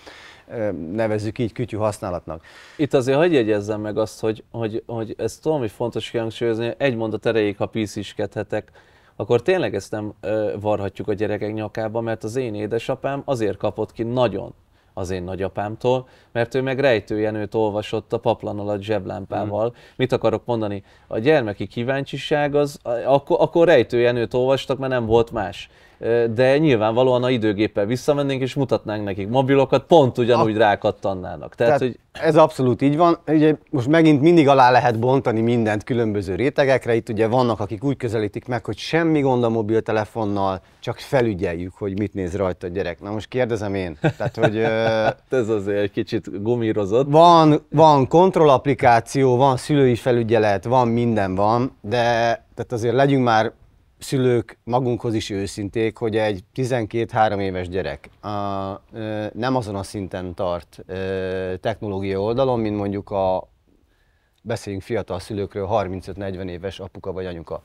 nevezzük így kütyű használatnak. Itt azért hagyj jegyezzem meg azt, hogy, hogy, hogy ez tudom, hogy fontos kihangsúlyozni, egy mondat erejéig, ha písziskedhetek, akkor tényleg ezt nem varhatjuk a gyerekek nyakába, mert az én édesapám azért kapott ki nagyon az én nagyapámtól, mert ő meg Rejtő olvasott a paplan alatt zseblámpával. Mm. Mit akarok mondani? A gyermeki kíváncsiság az, akkor, akkor Rejtő olvastak, mert nem volt más de nyilvánvalóan a időgéppel visszamennénk, és mutatnánk nekik mobilokat, pont ugyanúgy a... rákattannának. Tehát, Tehát hogy... Ez abszolút így van. Ugye most megint mindig alá lehet bontani mindent különböző rétegekre. Itt ugye vannak, akik úgy közelítik meg, hogy semmi gond a mobiltelefonnal, csak felügyeljük, hogy mit néz rajta a gyerek. Na most kérdezem én. Tehát, hogy, hát ez azért egy kicsit gumírozott. Van, van kontrollapplikáció, van szülői felügyelet, van minden van, de tehát azért legyünk már szülők magunkhoz is őszinték, hogy egy 12-3 éves gyerek a, nem azon a szinten tart ö, technológia oldalon, mint mondjuk a beszéljünk fiatal szülőkről, 35-40 éves apuka vagy anyuka.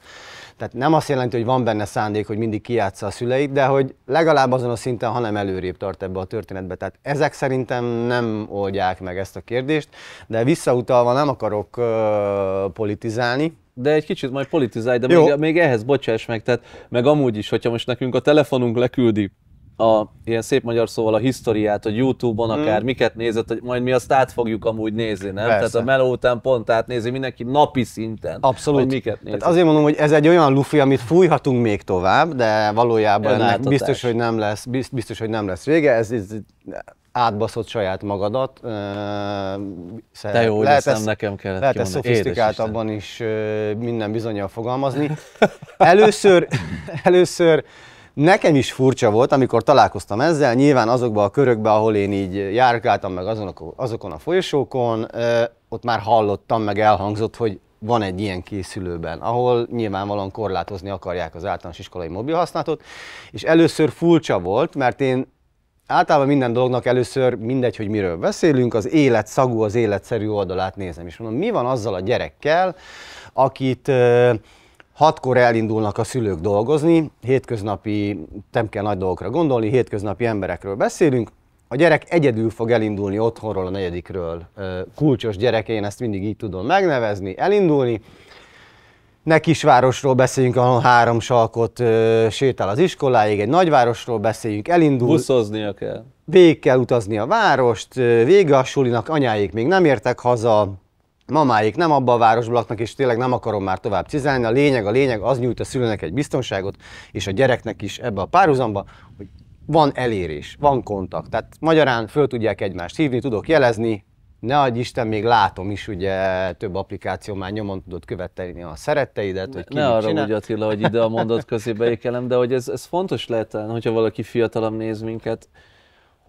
Tehát nem azt jelenti, hogy van benne szándék, hogy mindig kiátsza a szüleit, de hogy legalább azon a szinten, hanem előrébb tart ebbe a történetbe. Tehát ezek szerintem nem oldják meg ezt a kérdést, de visszautalva nem akarok ö, politizálni, de egy kicsit majd politizálj, de még, még ehhez bocsáss meg, tehát meg amúgy is, hogyha most nekünk a telefonunk leküldi a, ilyen szép magyar szóval a historiát, hogy Youtube-on hmm. akár hmm. miket nézett, hogy majd mi azt át fogjuk amúgy nézni, nem? Persze. Tehát a meló után pont átnézi mindenki napi szinten, Abszolút. hogy miket nézett. azért mondom, hogy ez egy olyan lufi, amit fújhatunk még tovább, de valójában hát biztos, hogy nem lesz, biztos, hogy nem lesz vége. Ez, ez átbaszott saját magadat. De jó, hogy lehet ezt, nekem kellett Lehet ezt szofisztikáltabban is minden bizonyal fogalmazni. Először, először nekem is furcsa volt, amikor találkoztam ezzel, nyilván azokban a körökben, ahol én így járkáltam, meg azon, azokon a folyosókon, ott már hallottam, meg elhangzott, hogy van egy ilyen készülőben, ahol nyilvánvalóan korlátozni akarják az általános iskolai mobilhasználatot, és először furcsa volt, mert én általában minden dolognak először mindegy, hogy miről beszélünk, az élet szagú, az életszerű oldalát nézem. És mondom, mi van azzal a gyerekkel, akit hatkor elindulnak a szülők dolgozni, hétköznapi, nem kell nagy dolgokra gondolni, hétköznapi emberekről beszélünk, a gyerek egyedül fog elindulni otthonról a negyedikről. Kulcsos gyerek, én ezt mindig így tudom megnevezni, elindulni, ne kisvárosról beszéljünk, ahol három salkot ö, sétál az iskoláig, egy nagyvárosról beszéljünk, elindul. Buszoznia kell. Végig kell utazni a várost, vége a sulinak, anyáik még nem értek haza, mamáik nem abban a városban laknak, és tényleg nem akarom már tovább cizálni. A lényeg, a lényeg az nyújt a szülőnek egy biztonságot, és a gyereknek is ebbe a párhuzamba, hogy van elérés, van kontakt. Tehát magyarán föl tudják egymást hívni, tudok jelezni, ne adj Isten, még látom is, ugye több applikáció már nyomon tudod követelni a szeretteidet, hogy ki Ne arra úgy Attila, hogy ide a mondat közébe ékelem, de hogy ez, ez fontos lehet, hogyha valaki fiatalabb néz minket,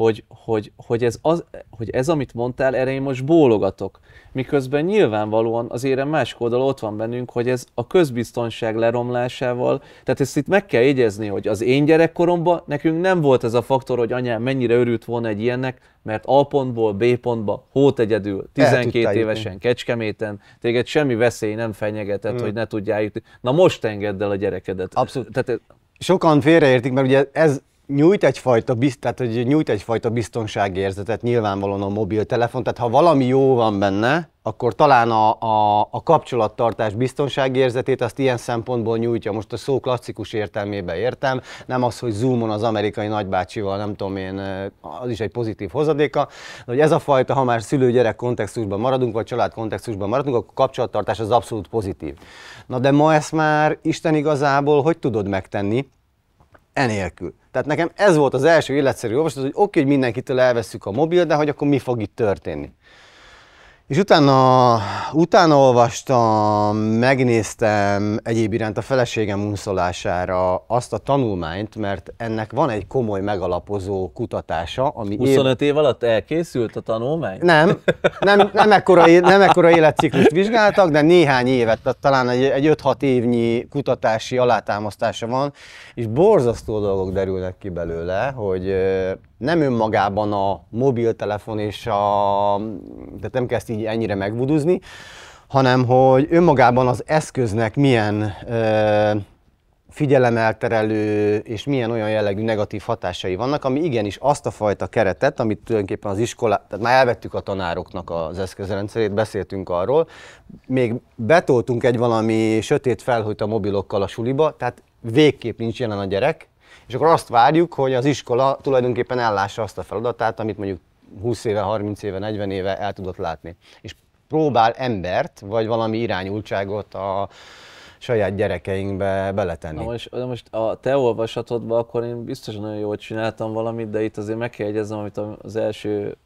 hogy, hogy, hogy, ez az, hogy ez, amit mondtál, erre én most bólogatok. Miközben nyilvánvalóan az érem másik oldal ott van bennünk, hogy ez a közbiztonság leromlásával, tehát ezt itt meg kell jegyezni, hogy az én gyerekkoromban nekünk nem volt ez a faktor, hogy anyám mennyire örült volna egy ilyennek, mert A pontból B pontba, hót egyedül, 12 évesen, jutni. kecskeméten, téged semmi veszély nem fenyegetett, mm. hogy ne tudjál jutni. Na most engedd el a gyerekedet. Abszolút. Tehát, Sokan félreértik, mert ugye ez nyújt egyfajta, bizt, tehát, hogy nyújt egyfajta biztonságérzetet nyilvánvalóan a mobiltelefon, tehát ha valami jó van benne, akkor talán a, a, a kapcsolattartás biztonságérzetét azt ilyen szempontból nyújtja. Most a szó klasszikus értelmében értem, nem az, hogy zoomon az amerikai nagybácsival, nem tudom én, eh, az is egy pozitív hozadéka, de hogy ez a fajta, ha már szülő-gyerek kontextusban maradunk, vagy család kontextusban maradunk, akkor kapcsolattartás az abszolút pozitív. Na de ma ezt már Isten igazából hogy tudod megtenni? enélkül. Tehát nekem ez volt az első életszerű olvasat, hogy oké, okay, hogy mindenkitől elveszük a mobil, de hogy akkor mi fog itt történni. És utána, utána olvastam, megnéztem egyéb iránt a feleségem unszolására azt a tanulmányt, mert ennek van egy komoly megalapozó kutatása, ami... 25 év, év alatt elkészült a tanulmány? Nem, nem, nem, ekkora, nem ekkora életciklust vizsgáltak, de néhány évet, tehát talán egy, egy 5-6 évnyi kutatási alátámasztása van, és borzasztó dolgok derülnek ki belőle, hogy nem önmagában a mobiltelefon és a... tehát nem kell ezt így ennyire megvuduzni, hanem hogy önmagában az eszköznek milyen ö, figyelemelterelő és milyen olyan jellegű negatív hatásai vannak, ami igenis azt a fajta keretet, amit tulajdonképpen az iskola, tehát már elvettük a tanároknak az eszközrendszerét, beszéltünk arról, még betoltunk egy valami sötét felhőt a mobilokkal a suliba, tehát végképp nincs jelen a gyerek, és akkor azt várjuk, hogy az iskola tulajdonképpen ellássa azt a feladatát, amit mondjuk 20 éve, 30 éve, 40 éve el tudott látni. És próbál embert, vagy valami irányultságot a, saját gyerekeinkbe beletenni. Na most, de most a te olvasatodban akkor én biztosan nagyon jól csináltam valamit, de itt azért meg kell jegyezzem, amit az első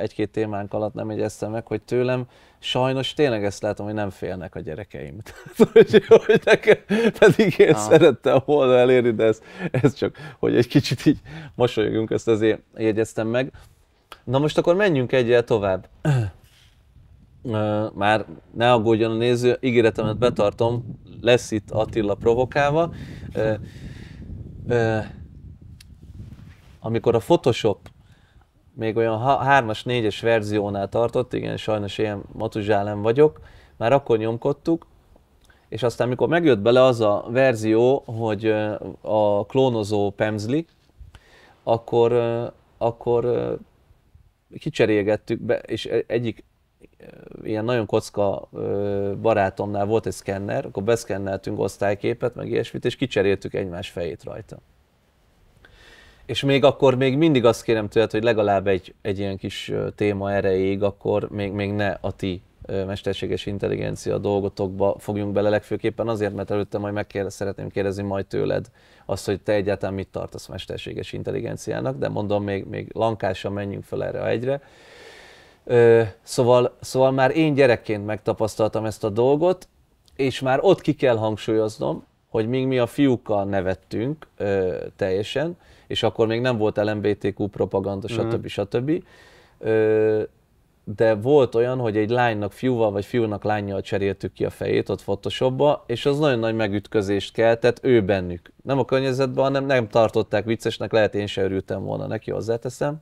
egy-két témánk alatt nem jegyeztem meg, hogy tőlem sajnos tényleg ezt látom, hogy nem félnek a gyerekeim. hogy, hogy nekem, pedig én ah. szerettem volna elérni, de ez, ez csak, hogy egy kicsit így mosolyogjunk, ezt azért jegyeztem meg. Na most akkor menjünk egyel tovább már ne aggódjon a néző, ígéretemet betartom, lesz itt Attila provokálva. Amikor a Photoshop még olyan 3-as, 4-es verziónál tartott, igen, sajnos ilyen matuzsálem vagyok, már akkor nyomkodtuk, és aztán mikor megjött bele az a verzió, hogy a klónozó pemzli, akkor, akkor kicserélgettük be, és e-, egyik ilyen nagyon kocka barátomnál volt egy szkenner, akkor beszkenneltünk osztályképet, meg ilyesmit, és kicseréltük egymás fejét rajta. És még akkor még mindig azt kérem tőled, hogy legalább egy, egy ilyen kis téma erejéig, akkor még, még ne a ti mesterséges intelligencia dolgotokba fogjunk bele legfőképpen azért, mert előtte majd meg kérdez, szeretném kérdezni majd tőled azt, hogy te egyáltalán mit tartasz mesterséges intelligenciának, de mondom, még, még lankásan menjünk fel erre a egyre. Szóval, szóval már én gyerekként megtapasztaltam ezt a dolgot, és már ott ki kell hangsúlyoznom, hogy míg mi a fiúkkal nevettünk ö, teljesen, és akkor még nem volt LMBTQ propaganda, mhm. stb. Mm. stb. Ö, de volt olyan, hogy egy lánynak fiúval, vagy fiúnak lányjal cseréltük ki a fejét ott Photoshopba, és az nagyon nagy megütközést keltett ő bennük. Nem a környezetben, hanem nem tartották viccesnek, lehet én se örültem volna neki, hozzáteszem.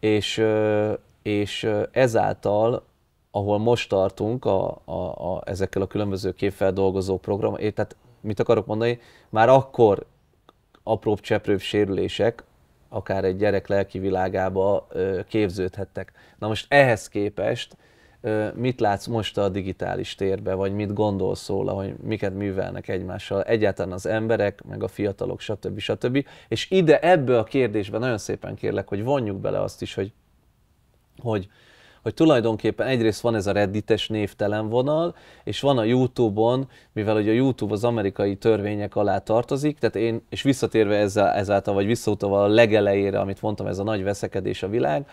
És, és ezáltal, ahol most tartunk a, a, a, ezekkel a különböző képfeldolgozó program, tehát mit akarok mondani, már akkor apróbb cseprőbb sérülések, akár egy gyerek lelki világába képződhettek. Na most ehhez képest mit látsz most a digitális térbe, vagy mit gondolsz róla, hogy miket művelnek egymással, egyáltalán az emberek, meg a fiatalok, stb. stb. És ide ebből a kérdésben nagyon szépen kérlek, hogy vonjuk bele azt is, hogy hogy hogy tulajdonképpen egyrészt van ez a reddites névtelen vonal, és van a YouTube-on, mivel hogy a YouTube az amerikai törvények alá tartozik, tehát én, és visszatérve ezzel, ezáltal, vagy visszautóval a legelejére, amit mondtam, ez a nagy veszekedés a világ,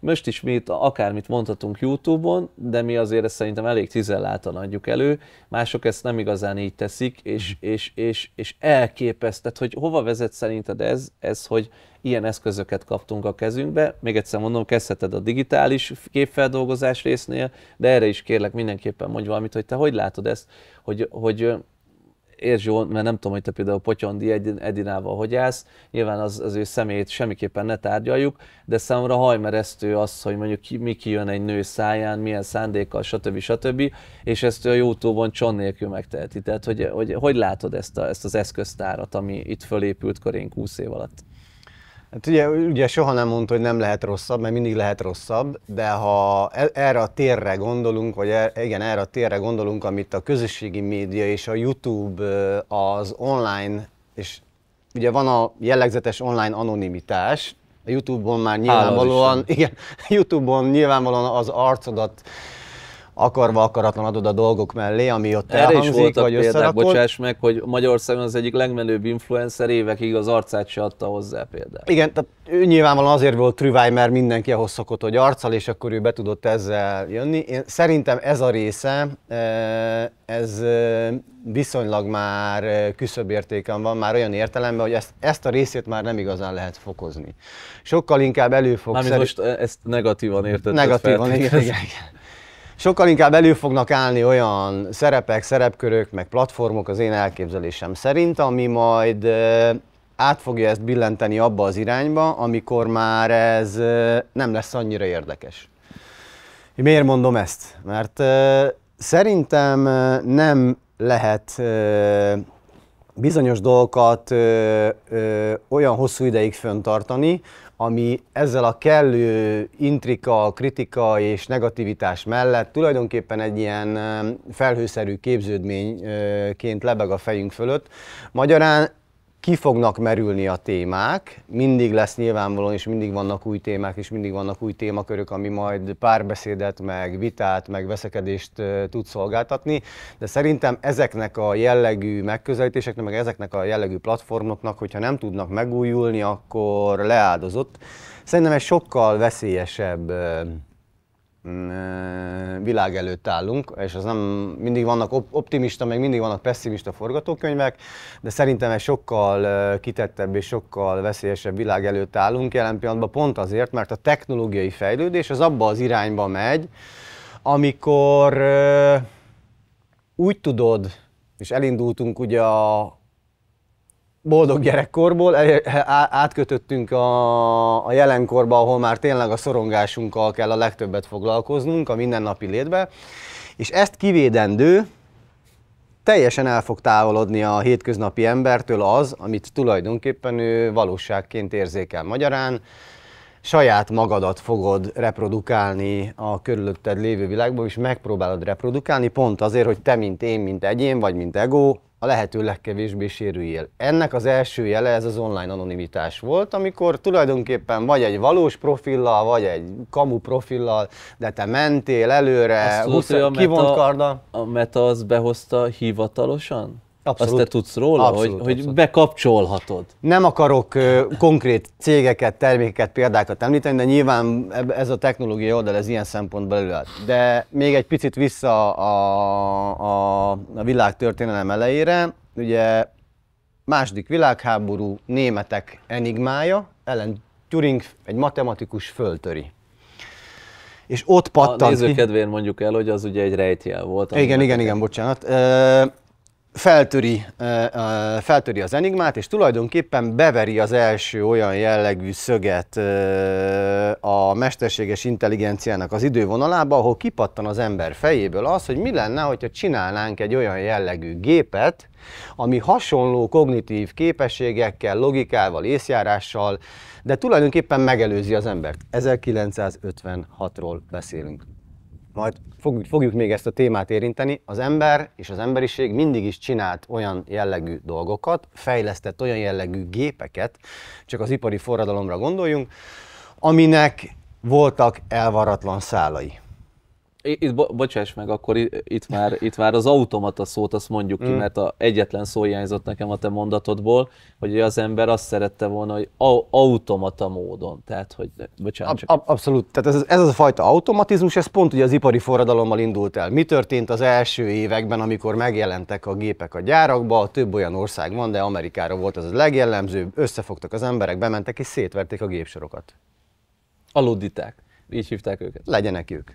most is mi itt akármit mondhatunk YouTube-on, de mi azért ezt szerintem elég tizellátan adjuk elő, mások ezt nem igazán így teszik, és, mhm. és, és, és elképesztett, hogy hova vezet szerinted ez, ez, hogy ilyen eszközöket kaptunk a kezünkbe. Még egyszer mondom, kezdheted a digitális képfeldolgozás résznél, de erre is kérlek mindenképpen mondj valamit, hogy te hogy látod ezt, hogy, hogy értsd jól, mert nem tudom, hogy te például Potyondi Edinával hogy állsz, nyilván az, az ő szemét semmiképpen ne tárgyaljuk, de számomra hajmeresztő az, hogy mondjuk ki, mi kijön egy nő száján, milyen szándékkal, stb. stb. És ezt a Youtube-on cson nélkül megteheti. Tehát, hogy, hogy, hogy látod ezt, a, ezt az eszköztárat, ami itt fölépült korénk 20 év alatt? Hát ugye, ugye soha nem mondta, hogy nem lehet rosszabb, mert mindig lehet rosszabb, de ha e, erre a térre gondolunk, vagy er, igen, erre a térre gondolunk, amit a közösségi média és a YouTube, az online, és ugye van a jellegzetes online anonimitás, a YouTube-on már nyilvánvalóan, igen, YouTube-on nyilvánvalóan az arcodat akarva akaratlan adod a dolgok mellé, ami ott Erre elhangzik, is a vagy példák, bocsáss meg, hogy Magyarországon az egyik legmenőbb influencer évekig az arcát se adta hozzá például. Igen, tehát ő nyilvánvalóan azért volt trüváj, mert mindenki ahhoz szokott, hogy arccal, és akkor ő be tudott ezzel jönni. Én szerintem ez a része, e, ez e, viszonylag már e, küszöbértéken van, már olyan értelemben, hogy ezt, ezt a részét már nem igazán lehet fokozni. Sokkal inkább előfog... fog... Szerint... most ezt negatívan érted. Negatívan, igen, igen. sokkal inkább elő fognak állni olyan szerepek, szerepkörök, meg platformok az én elképzelésem szerint, ami majd át fogja ezt billenteni abba az irányba, amikor már ez nem lesz annyira érdekes. Miért mondom ezt? Mert szerintem nem lehet bizonyos dolgokat olyan hosszú ideig föntartani, ami ezzel a kellő intrika, kritika és negativitás mellett tulajdonképpen egy ilyen felhőszerű képződményként lebeg a fejünk fölött. Magyarán ki fognak merülni a témák, mindig lesz nyilvánvalóan, és mindig vannak új témák, és mindig vannak új témakörök, ami majd párbeszédet, meg vitát, meg veszekedést tud szolgáltatni, de szerintem ezeknek a jellegű megközelítéseknek, meg ezeknek a jellegű platformoknak, hogyha nem tudnak megújulni, akkor leáldozott. Szerintem egy sokkal veszélyesebb Mm, világ előtt állunk, és az nem mindig vannak optimista, meg mindig vannak pessimista forgatókönyvek, de szerintem egy sokkal kitettebb és sokkal veszélyesebb világ előtt állunk jelen pillanatban pont azért, mert a technológiai fejlődés az abba az irányba megy, amikor úgy tudod, és elindultunk ugye a boldog gyerekkorból átkötöttünk a, a jelenkorba, ahol már tényleg a szorongásunkkal kell a legtöbbet foglalkoznunk a mindennapi létbe, és ezt kivédendő, teljesen el fog távolodni a hétköznapi embertől az, amit tulajdonképpen ő valóságként érzékel magyarán, saját magadat fogod reprodukálni a körülötted lévő világban, és megpróbálod reprodukálni pont azért, hogy te, mint én, mint egyén, vagy mint ego, lehető legkevésbé sérüljél. Ennek az első jele ez az online anonimitás volt, amikor tulajdonképpen vagy egy valós profillal, vagy egy kamu profillal, de te mentél előre, Azt 20, tudod, kivont a meta, karda. A meta az behozta hivatalosan? Abszolút. Azt te tudsz róla, abszolút, hogy, abszolút. hogy bekapcsolhatod. Nem akarok ö, konkrét cégeket, termékeket, példákat említeni, de nyilván ez a technológia oldal ez ilyen szempontból előállt. De még egy picit vissza a, a, a világ történelem elejére, ugye második világháború, németek enigmája, ellen Turing egy matematikus föltöri és ott pattant a nézőkedvén mondjuk el, hogy az ugye egy rejtjel volt. Igen, igen, igen, bocsánat feltöri, feltöri az enigmát, és tulajdonképpen beveri az első olyan jellegű szöget a mesterséges intelligenciának az idővonalába, ahol kipattan az ember fejéből az, hogy mi lenne, hogyha csinálnánk egy olyan jellegű gépet, ami hasonló kognitív képességekkel, logikával, észjárással, de tulajdonképpen megelőzi az embert. 1956-ról beszélünk majd fogjuk, fogjuk még ezt a témát érinteni, az ember és az emberiség mindig is csinált olyan jellegű dolgokat, fejlesztett olyan jellegű gépeket, csak az ipari forradalomra gondoljunk, aminek voltak elvaratlan szálai itt, bo- bocsáss meg, akkor itt már, itt már az automata szót azt mondjuk ki, mm. mert a egyetlen szó hiányzott nekem a te mondatodból, hogy az ember azt szerette volna, hogy a- automata módon. Tehát, hogy bocsánat. Csak. Ab- abszolút. Tehát ez, ez az a fajta automatizmus, ez pont ugye az ipari forradalommal indult el. Mi történt az első években, amikor megjelentek a gépek a gyárakba? Több olyan ország van, de Amerikára volt ez a legjellemzőbb. Összefogtak az emberek, bementek és szétverték a gépsorokat. Aluditák. Így hívták őket. Legyenek ők.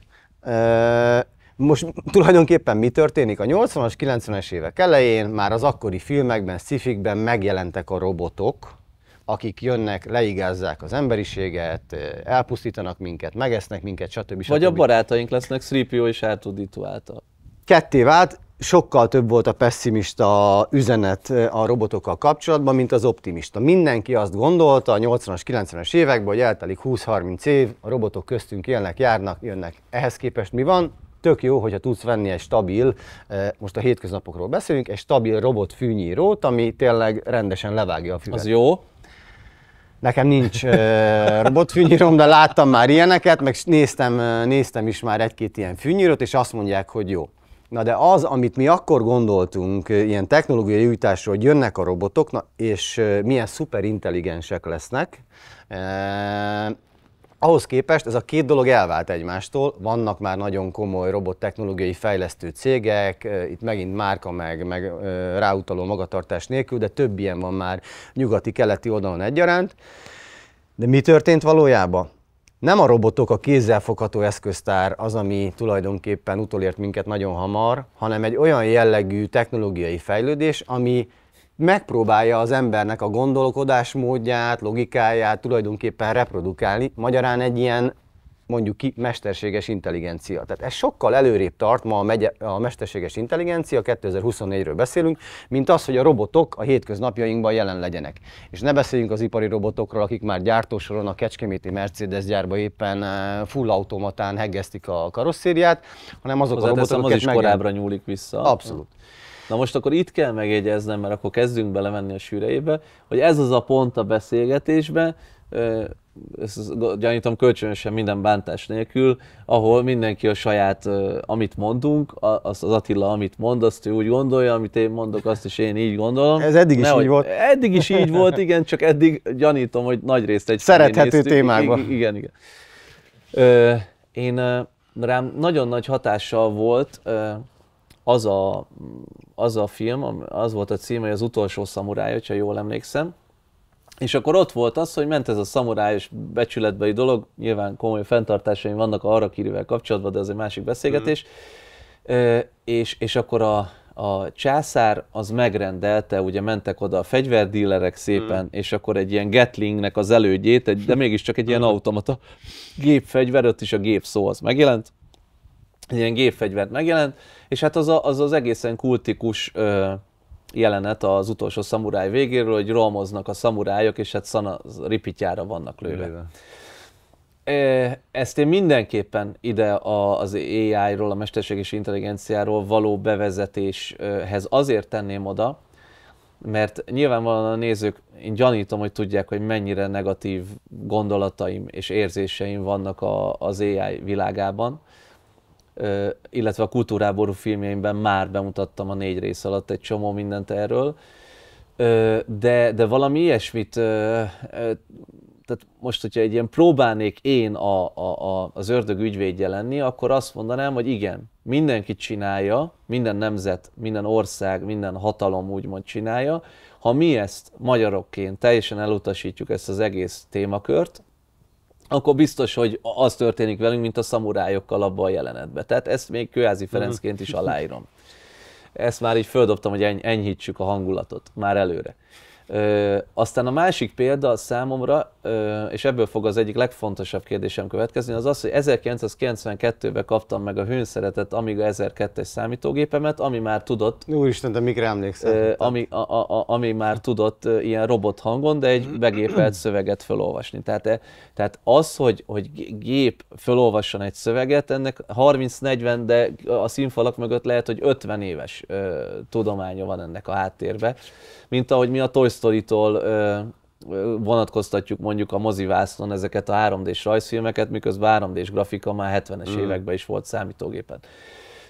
Most tulajdonképpen mi történik? A 80-as, 90-es évek elején már az akkori filmekben, szifikben megjelentek a robotok, akik jönnek, leigázzák az emberiséget, elpusztítanak minket, megesznek minket, stb. stb. Vagy a barátaink lesznek Sripio és r által. Ketté vált, sokkal több volt a pessimista üzenet a robotokkal kapcsolatban, mint az optimista. Mindenki azt gondolta a 80-as, 90-es években, hogy eltelik 20-30 év, a robotok köztünk élnek, járnak, jönnek. Ehhez képest mi van? Tök jó, hogyha tudsz venni egy stabil, most a hétköznapokról beszélünk, egy stabil robot fűnyírót, ami tényleg rendesen levágja a füvet. Az jó, Nekem nincs uh, robotfűnyírom, de láttam már ilyeneket, meg néztem, néztem is már egy-két ilyen fűnyírót, és azt mondják, hogy jó. Na de az, amit mi akkor gondoltunk ilyen technológiai jutásról, hogy jönnek a robotok, na, és milyen szuperintelligensek lesznek, eh, ahhoz képest ez a két dolog elvált egymástól, vannak már nagyon komoly robottechnológiai fejlesztő cégek, itt megint márka meg, meg ráutaló magatartás nélkül, de több ilyen van már nyugati-keleti oldalon egyaránt. De mi történt valójában? nem a robotok, a kézzelfogható eszköztár az, ami tulajdonképpen utolért minket nagyon hamar, hanem egy olyan jellegű technológiai fejlődés, ami megpróbálja az embernek a gondolkodásmódját, logikáját tulajdonképpen reprodukálni. Magyarán egy ilyen mondjuk ki mesterséges intelligencia. Tehát ez sokkal előrébb tart ma a, megye, a mesterséges intelligencia, 2024-ről beszélünk, mint az, hogy a robotok a hétköznapjainkban jelen legyenek. És ne beszéljünk az ipari robotokról, akik már gyártósoron a Kecskeméti Mercedes gyárba éppen eh, full automatán heggeztik a karosszériát, hanem azok az a robotok, az is megjel... korábbra nyúlik vissza. Abszolút. Na most akkor itt kell megjegyeznem, mert akkor kezdünk belemenni a sűrejébe, hogy ez az a pont a beszélgetésben, ezt gyanítom kölcsönösen minden bántás nélkül, ahol mindenki a saját, amit mondunk, az, az Attila, amit mond, azt ő úgy gondolja, amit én mondok, azt is én így gondolom. Ez eddig is Nehogy, így volt. Eddig is így volt, igen, csak eddig gyanítom, hogy nagy részt egy Szerethető témákban. Igen, igen. Ö, én rám nagyon nagy hatással volt az a, az a film, az volt a címe, hogy az utolsó szamuráj, ha jól emlékszem, és akkor ott volt az, hogy ment ez a szamurájos becsületbeli dolog, nyilván komoly fenntartásaim vannak a Harakirivel kapcsolatban, de az egy másik beszélgetés. Mm. és, és akkor a, a császár az megrendelte, ugye mentek oda a fegyverdílerek szépen, mm. és akkor egy ilyen Gatlingnek az elődjét, egy, de mégiscsak egy ilyen hmm. automata gépfegyver, ott is a gép szó az megjelent, egy ilyen gépfegyvert megjelent, és hát az a, az, az egészen kultikus ö, jelenet az utolsó szamuráj végéről, hogy romoznak a szamurájok, és hát szana ripityára vannak lőve. E, ezt én mindenképpen ide az AI-ról, a mesterséges intelligenciáról való bevezetéshez azért tenném oda, mert nyilvánvalóan a nézők, én gyanítom, hogy tudják, hogy mennyire negatív gondolataim és érzéseim vannak a, az AI világában, illetve a kultúráború filmjeimben már bemutattam a négy rész alatt egy csomó mindent erről, de, de valami ilyesmit, tehát most, hogyha egy ilyen próbálnék én a, a, a, az ördög ügyvédje lenni, akkor azt mondanám, hogy igen, mindenki csinálja, minden nemzet, minden ország, minden hatalom úgymond csinálja. Ha mi ezt magyarokként teljesen elutasítjuk ezt az egész témakört, akkor biztos, hogy az történik velünk, mint a szamurájokkal abban a jelenetben. Tehát ezt még Kőházi mhm. Ferencként is aláírom. Ezt már így földobtam, hogy enyhítsük a hangulatot már előre. Ö, aztán a másik példa számomra, és ebből fog az egyik legfontosabb kérdésem következni, az az, hogy 1992-ben kaptam meg a hőnszeretett Amiga 1002-es számítógépemet, ami már tudott... Úristen, de mikre emlékszem? Ami, a, a, ami már tudott ilyen robot hangon, de egy mhm. begépelt szöveget felolvasni. Tehát, e, tehát az, hogy, hogy gép felolvasson egy szöveget, ennek 30-40, de a színfalak mögött lehet, hogy 50 éves tudománya van ennek a háttérbe. Mint ahogy mi a Toy Story-tól vonatkoztatjuk mondjuk a mozivászon ezeket a 3D-s rajzfilmeket, miközben 3D-s grafika már 70-es mm. években is volt számítógépen.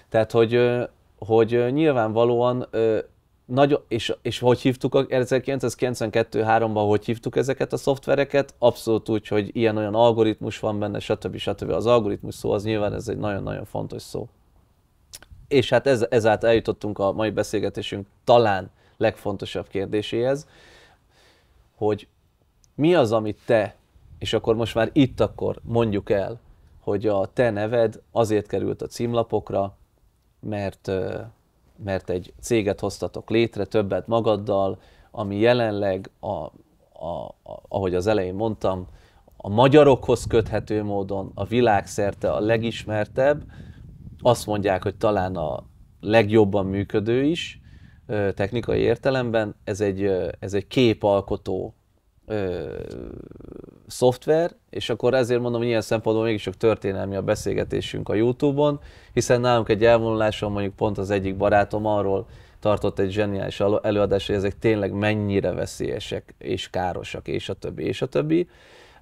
Tehát, hogy, hogy nyilvánvalóan nagy, és, és hogy hívtuk, 1992-3-ban hogy hívtuk ezeket a szoftvereket? Abszolút úgy, hogy ilyen-olyan algoritmus van benne, stb. stb. Az algoritmus szó az nyilván ez egy nagyon-nagyon fontos szó. És hát ez, ezáltal eljutottunk a mai beszélgetésünk talán legfontosabb kérdéséhez, hogy mi az, amit te, és akkor most már itt akkor mondjuk el, hogy a te neved azért került a címlapokra, mert, mert egy céget hoztatok létre többet magaddal, ami jelenleg, a, a, a, ahogy az elején mondtam, a magyarokhoz köthető módon a világszerte a legismertebb, azt mondják, hogy talán a legjobban működő is, technikai értelemben, ez egy, ez egy képalkotó ö, szoftver, és akkor ezért mondom, hogy ilyen szempontból mégiscsak történelmi a beszélgetésünk a Youtube-on, hiszen nálunk egy elvonuláson mondjuk pont az egyik barátom arról tartott egy zseniális előadást, hogy ezek tényleg mennyire veszélyesek és károsak, és a többi, és a többi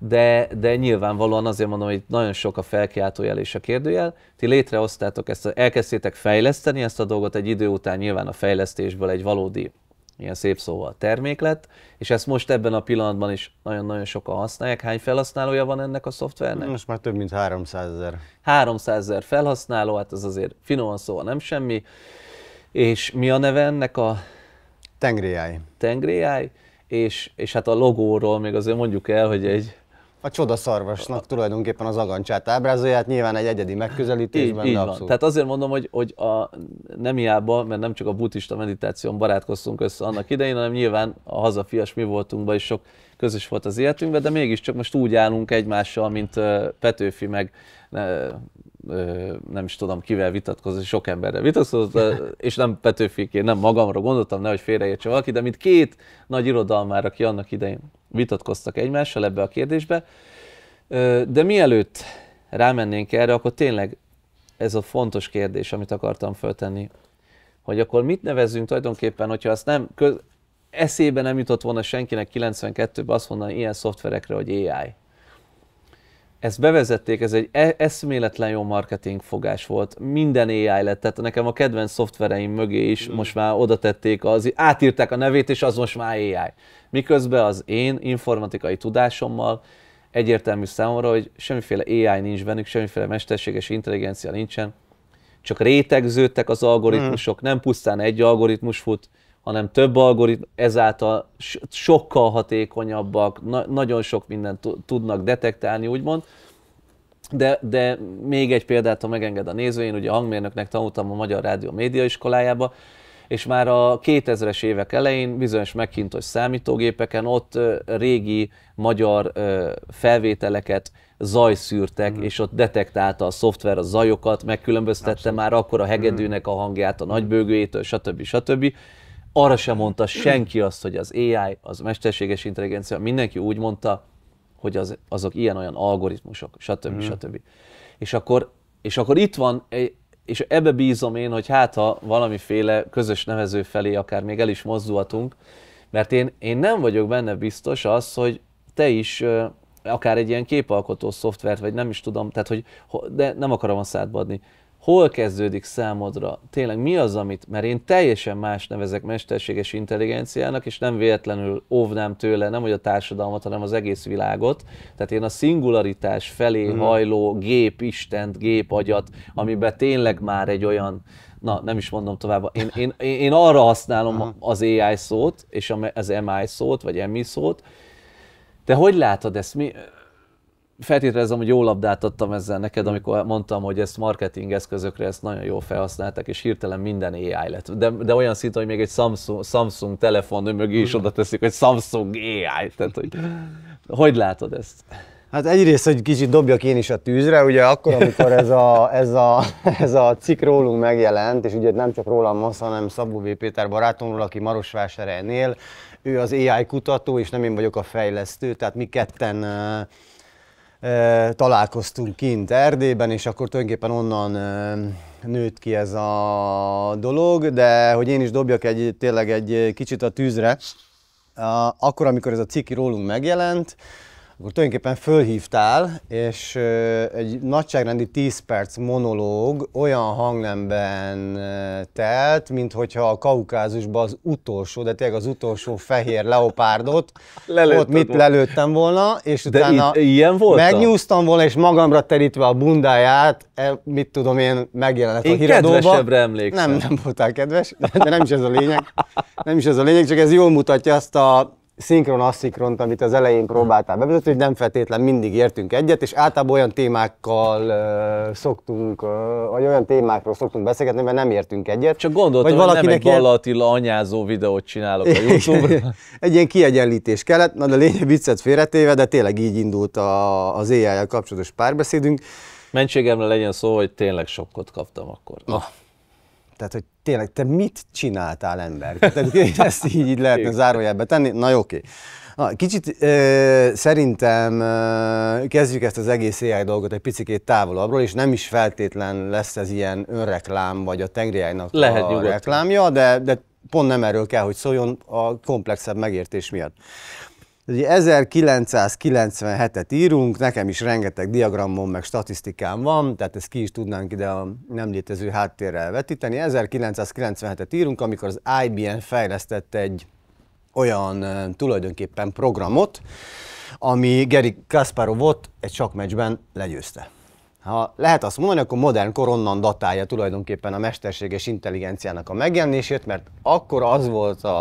de, de nyilvánvalóan azért mondom, hogy nagyon sok a felkiáltójel és a kérdőjel. Ti létrehoztátok ezt, elkezdtétek fejleszteni ezt a dolgot, egy idő után nyilván a fejlesztésből egy valódi ilyen szép szóval termék lett, és ezt most ebben a pillanatban is nagyon-nagyon sokan használják. Hány felhasználója van ennek a szoftvernek? Most már több mint 300 ezer. 300 ezer felhasználó, hát ez azért finoman szóval nem semmi. És mi a neve ennek a... Tengriáj. Tengriáj, és, és hát a logóról még azért mondjuk el, hogy egy a csodaszarvasnak tulajdonképpen az agancsát ábrázolját, nyilván egy egyedi megközelítésben, így, így abszolút. Van. Tehát azért mondom, hogy, hogy a, nem hiába, mert nem csak a buddhista meditáción barátkoztunk össze annak idején, hanem nyilván a hazafias mi voltunkban is sok közös volt az életünkben, de mégiscsak most úgy állunk egymással, mint Petőfi meg nem is tudom kivel vitatkozni, sok emberrel vitatkozott, és nem Petőfiké, nem magamra gondoltam, nehogy félreértse valaki, de mint két nagy irodalmár, aki annak idején vitatkoztak egymással ebbe a kérdésbe. De mielőtt rámennénk erre, akkor tényleg ez a fontos kérdés, amit akartam föltenni, hogy akkor mit nevezzünk tulajdonképpen, hogyha azt nem, köz, eszébe nem jutott volna senkinek 92-ben azt mondani ilyen szoftverekre, hogy AI ezt bevezették, ez egy e- eszméletlen jó marketing fogás volt. Minden AI lett, tehát nekem a kedvenc szoftvereim mögé is mm. most már oda tették, az, átírták a nevét, és az most már AI. Miközben az én informatikai tudásommal egyértelmű számomra, hogy semmiféle AI nincs bennük, semmiféle mesterséges intelligencia nincsen, csak rétegződtek az algoritmusok, mm. nem pusztán egy algoritmus fut, hanem több algoritm, ezáltal sokkal hatékonyabbak, na- nagyon sok mindent tudnak detektálni, úgymond. De, de még egy példát, ha megenged a néző, én ugye hangmérnöknek tanultam a Magyar Rádió Iskolájába, és már a 2000-es évek elején bizonyos megkintos számítógépeken ott régi magyar felvételeket zajszűrtek, mm. és ott detektálta a szoftver a zajokat, megkülönböztette Abszett. már akkor a hegedűnek mhm. a hangját, a nagybőgőjétől, stb. stb arra sem mondta senki azt, hogy az AI, az mesterséges intelligencia, mindenki úgy mondta, hogy az, azok ilyen-olyan algoritmusok, stb. Mm. stb. És akkor, és akkor itt van, eh, és ebbe bízom én, hogy hát ha valamiféle közös nevező felé akár még el is mozdulhatunk, mert én, én nem vagyok benne biztos az, hogy te is akár egy ilyen képalkotó szoftvert, vagy nem is tudom, tehát hogy de nem akarom a szádba adni, hol kezdődik számodra? Tényleg mi az, amit, mert én teljesen más nevezek mesterséges intelligenciának, és nem véletlenül óvnám tőle, nem hogy a társadalmat, hanem az egész világot. Tehát én a szingularitás felé mhm. hajló gép istent, gép agyat, amiben tényleg már egy olyan na nem is mondom tovább, én, én, én arra használom az AI szót, és az MI szót, vagy MI szót. Te hogy látod ezt? Mi, feltételezem, hogy jó labdát adtam ezzel neked, mm. amikor mondtam, hogy ezt marketing eszközökre ezt nagyon jól felhasználták, és hirtelen minden AI lett. De, de olyan szinte, hogy még egy Samsung, Samsung telefon mögé is mm. oda teszik, hogy Samsung AI. Tehát, hogy, hogy látod ezt? Hát egyrészt, hogy kicsit dobjak én is a tűzre, ugye akkor, amikor ez a, ez a, ez a cikk rólunk megjelent, és ugye nem csak rólam most, hanem Szabó V. Péter barátomról, aki Marosvásárhelyen él, ő az AI kutató, és nem én vagyok a fejlesztő, tehát mi ketten találkoztunk kint Erdélyben, és akkor tulajdonképpen onnan nőtt ki ez a dolog, de hogy én is dobjak egy, tényleg egy kicsit a tűzre, akkor, amikor ez a ciki rólunk megjelent, akkor tulajdonképpen fölhívtál, és egy nagyságrendi 10 perc monológ olyan hangnemben telt, mint hogyha a kaukázusban az utolsó, de tényleg az utolsó fehér leopárdot, Lelőtted ott mit volna. lelőttem volna, és de utána ilyen megnyúztam volna, és magamra terítve a bundáját, e, mit tudom én, megjelenett én a híradóba. Én Nem, nem voltál kedves, de nem is ez a lényeg. Nem is ez a lényeg, csak ez jól mutatja azt a szinkron-asszinkront, amit az elején próbáltál hmm. bevezetni, hogy nem feltétlen mindig értünk egyet, és általában olyan témákkal uh, szoktunk, uh, vagy olyan témákról szoktunk beszélgetni, mert nem értünk egyet. Csak gondoltam, hogy nem egy Balla Attila anyázó videót csinálok a YouTube-ra. egy ilyen kiegyenlítés kellett, na de lényeg viccet félretéve, de tényleg így indult a, az ai kapcsolatos párbeszédünk. Mentségemre legyen szó, hogy tényleg sokkot kaptam akkor. Na. Tehát, hogy tényleg, te mit csináltál ember? ezt így, így lehetne zárójelbe tenni. Na jó, oké. Na, Kicsit ö, szerintem ö, kezdjük ezt az egész AI dolgot egy picit távolabbról, és nem is feltétlen lesz ez ilyen önreklám, vagy a tengriájnak Lehet a nyugodtan. reklámja, de, de pont nem erről kell, hogy szóljon a komplexebb megértés miatt. 1997-et írunk, nekem is rengeteg diagramom meg statisztikám van, tehát ezt ki is tudnánk ide a nem létező háttérrel vetíteni. 1997-et írunk, amikor az IBM fejlesztett egy olyan tulajdonképpen programot, ami Gary Kasparovot egy sakmeccsben legyőzte. Ha lehet azt mondani, akkor modern koronnan datálja tulajdonképpen a mesterséges intelligenciának a megjelenését, mert akkor az volt a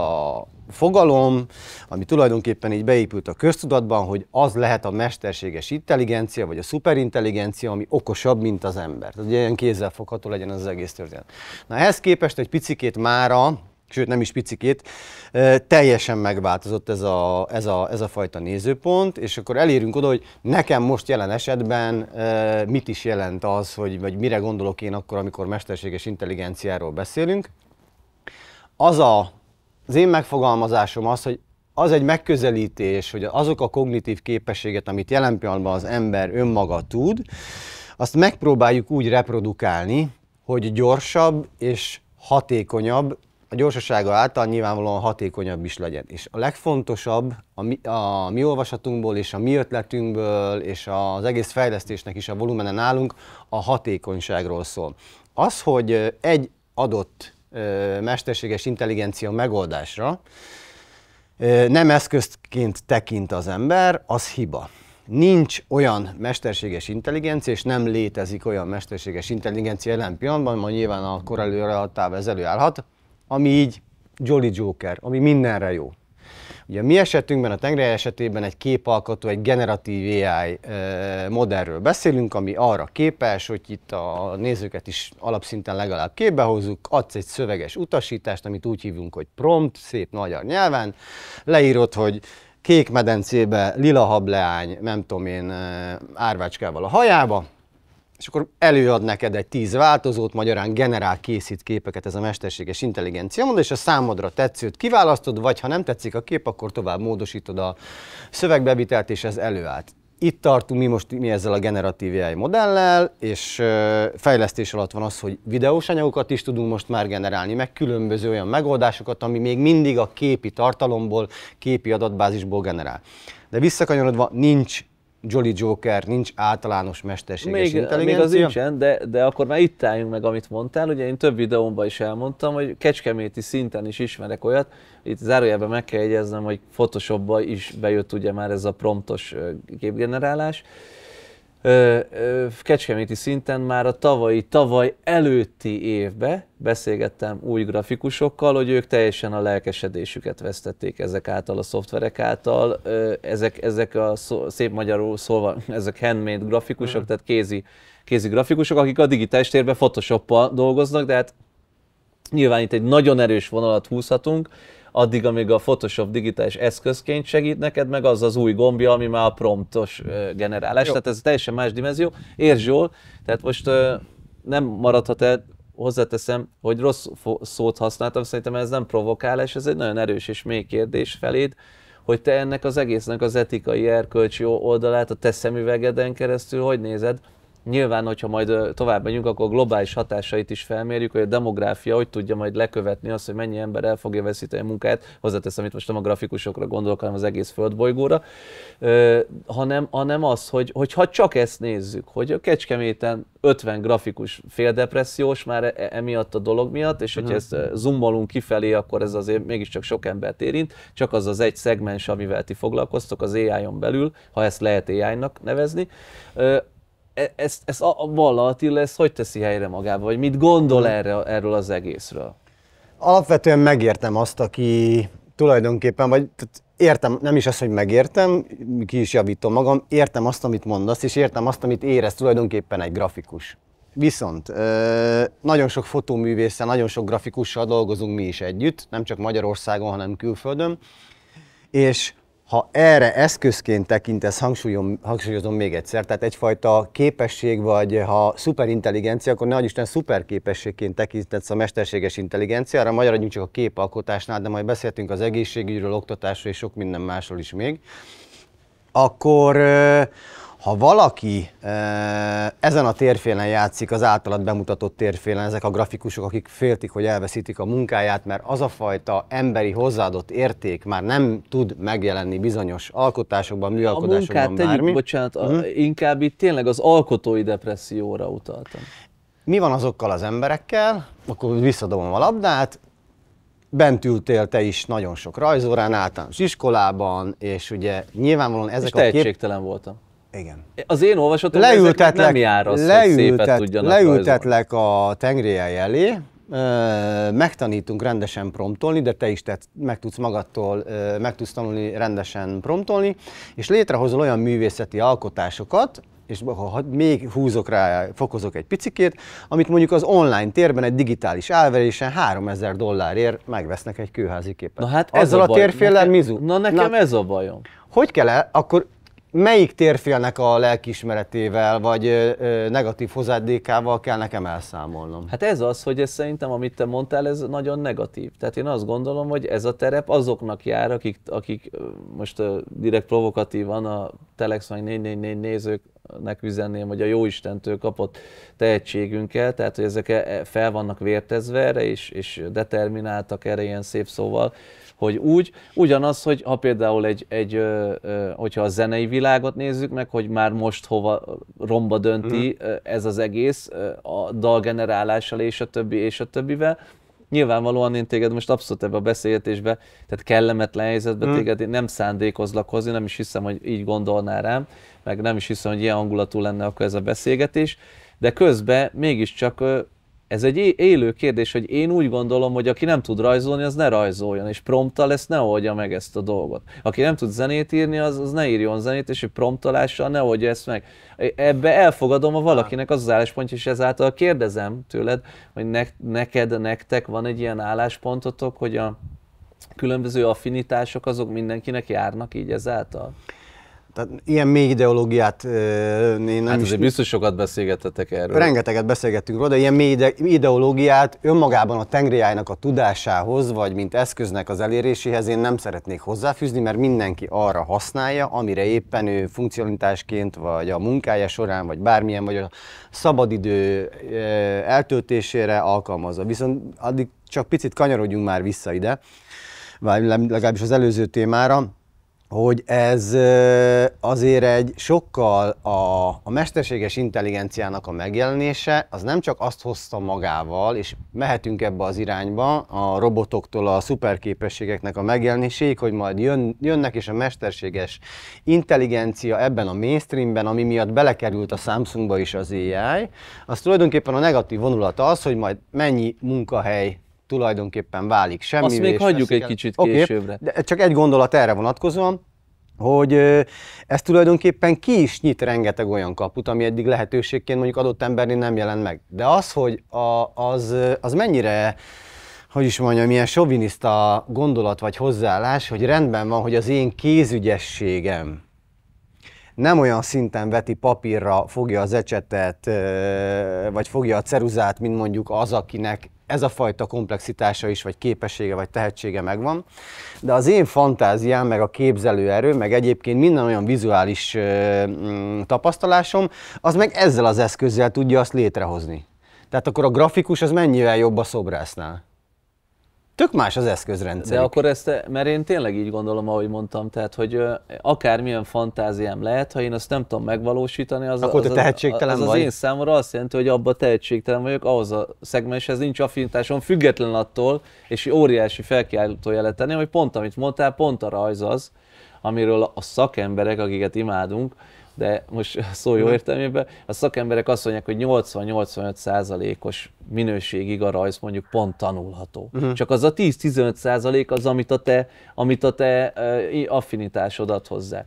fogalom, ami tulajdonképpen így beépült a köztudatban, hogy az lehet a mesterséges intelligencia, vagy a szuperintelligencia, ami okosabb, mint az ember. Tehát ugye ilyen kézzelfogható legyen az, az egész történet. Na ehhez képest egy picikét mára, sőt nem is picikét, teljesen megváltozott ez a, ez, a, ez a fajta nézőpont, és akkor elérünk oda, hogy nekem most jelen esetben mit is jelent az, hogy, vagy mire gondolok én akkor, amikor mesterséges intelligenciáról beszélünk. Az a az én megfogalmazásom az, hogy az egy megközelítés, hogy azok a kognitív képességet, amit jelen pillanatban az ember önmaga tud, azt megpróbáljuk úgy reprodukálni, hogy gyorsabb és hatékonyabb, a gyorsasága által nyilvánvalóan hatékonyabb is legyen. És a legfontosabb a mi, a mi olvasatunkból és a mi ötletünkből és az egész fejlesztésnek is a volumenen állunk, a hatékonyságról szól. Az, hogy egy adott mesterséges intelligencia megoldásra nem eszközként tekint az ember, az hiba. Nincs olyan mesterséges intelligencia, és nem létezik olyan mesterséges intelligencia jelen pillanatban, majd nyilván a kor előre a táv ami így Jolly Joker, ami mindenre jó. Ugye a mi esetünkben, a tengely esetében egy képalkotó, egy generatív AI modellről beszélünk, ami arra képes, hogy itt a nézőket is alapszinten legalább képbe hozzuk, adsz egy szöveges utasítást, amit úgy hívunk, hogy prompt, szép magyar nyelven, leírod, hogy kék medencébe lila hableány, nem tudom én, árvácskával a hajába, és akkor előad neked egy tíz változót, magyarán generál készít képeket ez a mesterséges intelligencia, mondod, és a számodra tetszőt kiválasztod, vagy ha nem tetszik a kép, akkor tovább módosítod a szövegbevitelt, és ez előállt. Itt tartunk mi most mi ezzel a generatív AI modellel, és fejlesztés alatt van az, hogy videós anyagokat is tudunk most már generálni, meg különböző olyan megoldásokat, ami még mindig a képi tartalomból, képi adatbázisból generál. De visszakanyarodva, nincs Jolly Joker, nincs általános mesterséges még, intelligencia. Még az nincsen, de, de akkor már itt álljunk meg, amit mondtál. Ugye én több videómban is elmondtam, hogy kecskeméti szinten is ismerek olyat. Itt zárójelben meg kell jegyeznem, hogy Photoshopba is bejött ugye már ez a promptos képgenerálás kecskeméti szinten már a tavalyi, tavaly előtti évbe beszélgettem új grafikusokkal, hogy ők teljesen a lelkesedésüket vesztették ezek által, a szoftverek által. Ezek, ezek a szó, szép magyarul szóval ezek handmade grafikusok, mm. tehát kézi, kézi grafikusok, akik a digitális térben photoshop dolgoznak, de hát nyilván itt egy nagyon erős vonalat húzhatunk, addig, amíg a Photoshop digitális eszközként segít neked, meg az az új gombja, ami már a promptos generálás, Jó. tehát ez teljesen más dimenzió. Értsd jól, tehát most nem maradhat el, hozzáteszem, hogy rossz szót használtam, szerintem ez nem provokálás, ez egy nagyon erős és mély kérdés feléd, hogy te ennek az egésznek az etikai erkölcsi oldalát a te szemüvegeden keresztül hogy nézed, Nyilván, hogyha majd tovább megyünk, akkor globális hatásait is felmérjük, hogy a demográfia hogy tudja majd lekövetni azt, hogy mennyi ember el fogja veszíteni a munkát, hozzáteszem, itt most nem a grafikusokra gondolok, hanem az egész földbolygóra, ö, hanem, hanem az, hogy, hogy ha csak ezt nézzük, hogy a Kecskeméten 50 grafikus féldepressziós már e, emiatt a dolog miatt, és hogyha mhm. ezt zoomolunk kifelé, akkor ez azért mégiscsak sok embert érint, csak az az egy szegmens, amivel ti foglalkoztok az AI-on belül, ha ezt lehet AI-nak nevezni, E, ezt, ezt a, a Balla Attila ezt hogy teszi helyre magába, vagy mit gondol hmm. erre, erről az egészről? Alapvetően megértem azt, aki tulajdonképpen, vagy értem, nem is az, hogy megértem, ki is javítom magam, értem azt, amit mondasz, és értem azt, amit érez tulajdonképpen egy grafikus. Viszont nagyon sok fotóművésszel, nagyon sok grafikussal dolgozunk mi is együtt, nem csak Magyarországon, hanem külföldön, és ha erre eszközként tekintesz, hangsúlyom, hangsúlyozom még egyszer, tehát egyfajta képesség vagy ha szuperintelligencia, akkor nagy Isten szuperképességként tekintesz a mesterséges intelligenciára, magyaradjunk csak a képalkotásnál, de majd beszéltünk az egészségügyről, oktatásról és sok minden másról is még, akkor ha valaki e, ezen a térfélen játszik, az általad bemutatott térfélen, ezek a grafikusok, akik féltik, hogy elveszítik a munkáját, mert az a fajta emberi hozzáadott érték már nem tud megjelenni bizonyos alkotásokban, műalkotásokban, mhm. a munkát bármi. Tegyük, bocsánat, uh-huh. inkább itt tényleg az alkotói depresszióra utaltam. Mi van azokkal az emberekkel, akkor visszadobom a labdát, bent ültél te is nagyon sok rajzórán, általános iskolában, és ugye nyilvánvalóan ezek és a kép... voltam. Igen. Az én olvasatom, leültetlek, nem jár az, leültet, hogy Leültetlek rajzolni. a tengriáj elé, megtanítunk rendesen promptolni, de te is te meg tudsz magadtól, meg tudsz tanulni rendesen promptolni, és létrehozol olyan művészeti alkotásokat, és ha még húzok rá, fokozok egy picikét, amit mondjuk az online térben egy digitális árverésen 3000 dollárért megvesznek egy kőházi képet. Na hát ez Azzal a, a térféllel mizu. Na nekem na, ez a bajom. Hogy kell -e, akkor melyik térfélnek a lelkiismeretével, vagy ö, negatív hozzáadékával kell nekem elszámolnom? Hát ez az, hogy ez szerintem, amit te mondtál, ez nagyon negatív. Tehát én azt gondolom, hogy ez a terep azoknak jár, akik, akik most ö, direkt provokatívan a Telex vagy 444 nézőknek üzenném, hogy a jó Istentől kapott tehetségünkkel, tehát hogy ezek e, e, fel vannak vértezve erre, és, és determináltak erre ilyen szép szóval, hogy úgy. Ugyanaz, hogy ha például egy, egy ö, ö, hogyha a zenei világot nézzük meg, hogy már most hova romba dönti mm. ez az egész, a dalgenerálással és a többi és a többivel, nyilvánvalóan én téged most abszolút ebbe a beszélgetésbe, tehát kellemetlen helyzetbe mm. téged én nem szándékozlak hozni, nem is hiszem, hogy így gondolnál rám, meg nem is hiszem, hogy ilyen hangulatú lenne akkor ez a beszélgetés, de közben mégiscsak ez egy élő kérdés, hogy én úgy gondolom, hogy aki nem tud rajzolni, az ne rajzoljon, és promptal ezt ne oldja meg ezt a dolgot. Aki nem tud zenét írni, az, az ne írjon zenét, és egy promptalással ne oldja ezt meg. Ebbe elfogadom a valakinek az, az álláspontja, és ezáltal kérdezem tőled, hogy ne, neked, nektek van egy ilyen álláspontotok, hogy a különböző affinitások azok mindenkinek járnak így ezáltal? Tehát ilyen mély ideológiát én nem hát is... biztos sokat beszélgetetek erről. Rengeteget beszélgettünk róla, de ilyen mély ideológiát önmagában a tengriájnak a tudásához, vagy mint eszköznek az eléréséhez én nem szeretnék hozzáfűzni, mert mindenki arra használja, amire éppen ő funkcionalitásként, vagy a munkája során, vagy bármilyen, vagy a szabadidő eltöltésére alkalmazza. Viszont addig csak picit kanyarodjunk már vissza ide, vagy legalábbis az előző témára hogy ez azért egy sokkal a, a mesterséges intelligenciának a megjelenése, az nem csak azt hozta magával, és mehetünk ebbe az irányba, a robotoktól a szuperképességeknek a megjelenéséig, hogy majd jön, jönnek és a mesterséges intelligencia ebben a mainstreamben, ami miatt belekerült a Samsungba is az AI, az tulajdonképpen a negatív vonulata az, hogy majd mennyi munkahely tulajdonképpen válik semmi. Azt még hagyjuk egy kicsit későbbre. Okay, de csak egy gondolat erre vonatkozóan, hogy ez tulajdonképpen ki is nyit rengeteg olyan kaput, ami eddig lehetőségként mondjuk adott emberni nem jelent meg. De az, hogy a, az, az mennyire hogy is mondjam, ilyen soviniszta gondolat vagy hozzáállás, hogy rendben van, hogy az én kézügyességem nem olyan szinten veti papírra, fogja az ecsetet, vagy fogja a ceruzát, mint mondjuk az, akinek ez a fajta komplexitása is, vagy képessége, vagy tehetsége megvan. De az én fantáziám, meg a erő, meg egyébként minden olyan vizuális mm, tapasztalásom, az meg ezzel az eszközzel tudja azt létrehozni. Tehát akkor a grafikus az mennyivel jobb a szobrásznál? Tök más az eszközrendszer. De akkor ezt, mert én tényleg így gondolom, ahogy mondtam, tehát, hogy akármilyen fantáziám lehet, ha én azt nem tudom megvalósítani, az, akkor az, tehetségtelen az, az, az én számomra azt jelenti, hogy abban tehetségtelen vagyok, ahhoz a szegmenshez nincs affinitásom, független attól, és óriási felkiáltó jelet hogy pont amit mondtál, pont a rajz az, amiről a szakemberek, akiket imádunk, de most szó jó értelmében, a szakemberek azt mondják, hogy 80-85 százalékos minőségig a rajz mondjuk pont tanulható. Uh-huh. Csak az a 10-15 százalék az, amit a te, amit a te uh, affinitásod ad hozzá.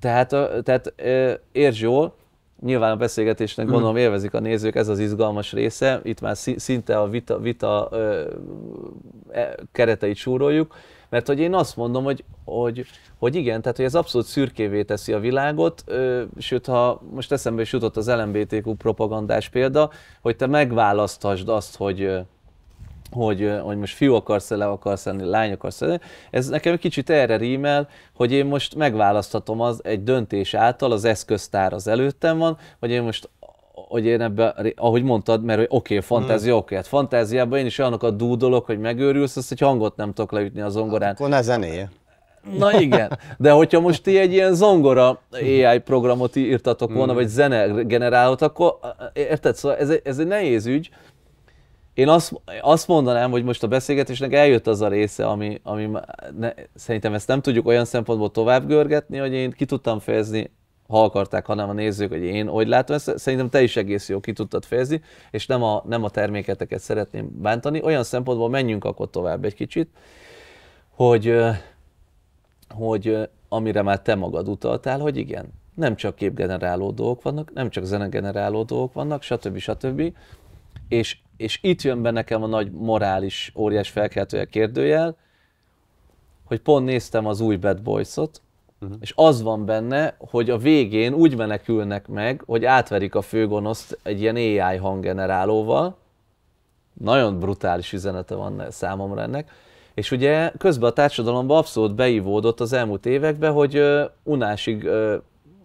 Tehát, uh, tehát uh, értsd jól, Nyilván a beszélgetésnek mhm. gondolom élvezik a nézők, ez az izgalmas része, itt már szinte a vita, vita e, kereteit súroljuk, mert hogy én azt mondom, hogy, hogy, hogy igen, tehát hogy ez abszolút szürkévé teszi a világot, ö, sőt, ha most eszembe is jutott az LMBTQ propagandás példa, hogy te megválasztasd azt, hogy hogy, hogy most fiú akarsz le akarsz lenni, lány akarsz lenni. Ez nekem egy kicsit erre rímel, hogy én most megválaszthatom az egy döntés által, az eszköztár az előttem van, hogy én most hogy én ebbe, ahogy mondtad, mert oké, okay, fantázia, hmm. oké, okay, hát fantáziában én is olyanokat dúdolok, hogy megőrülsz, azt egy hangot nem tudok leütni a zongorán. akkor ne zenéje. Na igen, de hogyha most ti egy ilyen zongora AI programot írtatok volna, hmm. vagy zene generálhat, akkor érted, szóval ez egy, ez egy nehéz ügy. Én azt, azt mondanám, hogy most a beszélgetésnek eljött az a része, ami, ami ne, szerintem ezt nem tudjuk olyan szempontból tovább görgetni, hogy én ki tudtam fejezni ha akarták, hanem a nézők, hogy én hogy látom ezt, szerintem te is egész jó ki tudtad fejezni, és nem a, nem a terméketeket szeretném bántani. Olyan szempontból menjünk akkor tovább egy kicsit, hogy, hogy amire már te magad utaltál, hogy igen, nem csak képgeneráló dolgok vannak, nem csak zenegeneráló dolgok vannak, stb. stb. És, és itt jön be nekem a nagy morális óriás felkeltője kérdőjel, hogy pont néztem az új Bad Boys-ot, Uh-huh. És az van benne, hogy a végén úgy menekülnek meg, hogy átverik a főgonoszt egy ilyen AI hanggenerálóval. Nagyon brutális üzenete van számomra ennek. És ugye közben a társadalomban abszolút beivódott az elmúlt években, hogy unásig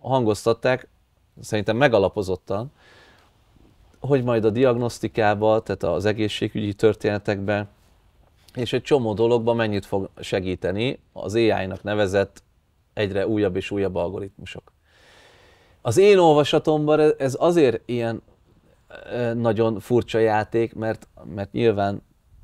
hangoztatták, szerintem megalapozottan, hogy majd a diagnosztikába, tehát az egészségügyi történetekben, és egy csomó dologban mennyit fog segíteni az AI-nak nevezett egyre újabb és újabb algoritmusok. Az én olvasatomban e- ez azért ilyen e, nagyon furcsa játék, mert, mert nyilván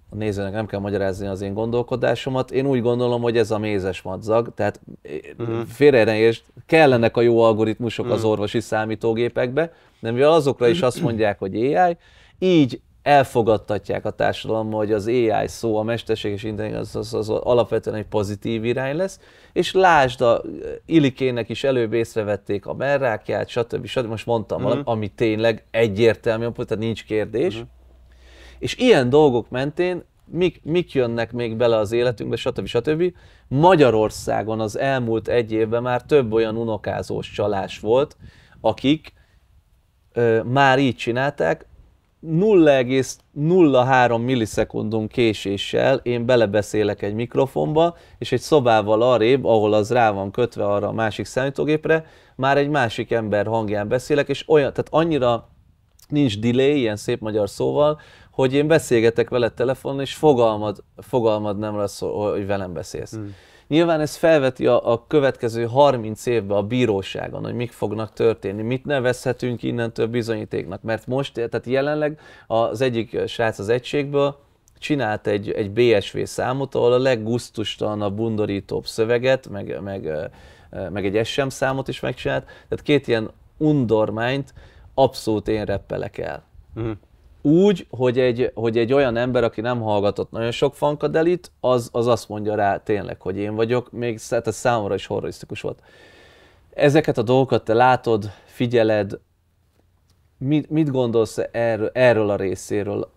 a nézőnek nem kell magyarázni az én gondolkodásomat. Én úgy gondolom, hogy ez a mézes madzag, tehát e, mm. félre ne kellenek a jó algoritmusok mm. az mhm. orvosi számítógépekbe, de mivel azokra is azt mondják, hogy AI, így elfogadtatják a társadalomban, hogy az AI szó, a mesterséges intelligencia az, az, az alapvetően egy pozitív irány lesz, és lásd, a Ilikének is előbb észrevették a merrákját, stb. stb. Most mondtam mm-hmm. valami, mhm. ami tényleg egyértelmű, tehát nincs kérdés. Mm-hmm. És ilyen dolgok mentén mik, mik jönnek még bele az életünkbe, stb. stb. Magyarországon az elmúlt egy évben már több olyan unokázós csalás volt, akik ö, már így csinálták, 0,03 millisekundum késéssel én belebeszélek egy mikrofonba, és egy szobával arrébb, ahol az rá van kötve arra a másik számítógépre, már egy másik ember hangján beszélek, és olyan, tehát annyira nincs delay, ilyen szép magyar szóval, hogy én beszélgetek veled telefonon, és fogalmad, fogalmad nem lesz, hogy velem beszélsz. Hmm. Nyilván ez felveti a, a következő 30 évben a bíróságon, hogy mik fognak történni, mit nevezhetünk innentől bizonyítéknak, mert most, tehát jelenleg az egyik srác az egységből csinált egy, egy BSV számot, ahol a a bundorítóbb szöveget, meg, meg, meg egy SM számot is megcsinált, tehát két ilyen undormányt abszolút én reppelek el. Uh-huh úgy, hogy egy, hogy egy olyan ember, aki nem hallgatott nagyon sok fankadelit, az, az azt mondja rá tényleg, hogy én vagyok, még hát ez számomra is horrorisztikus volt. Ezeket a dolgokat te látod, figyeled, mit, mit gondolsz erről, erről a részéről,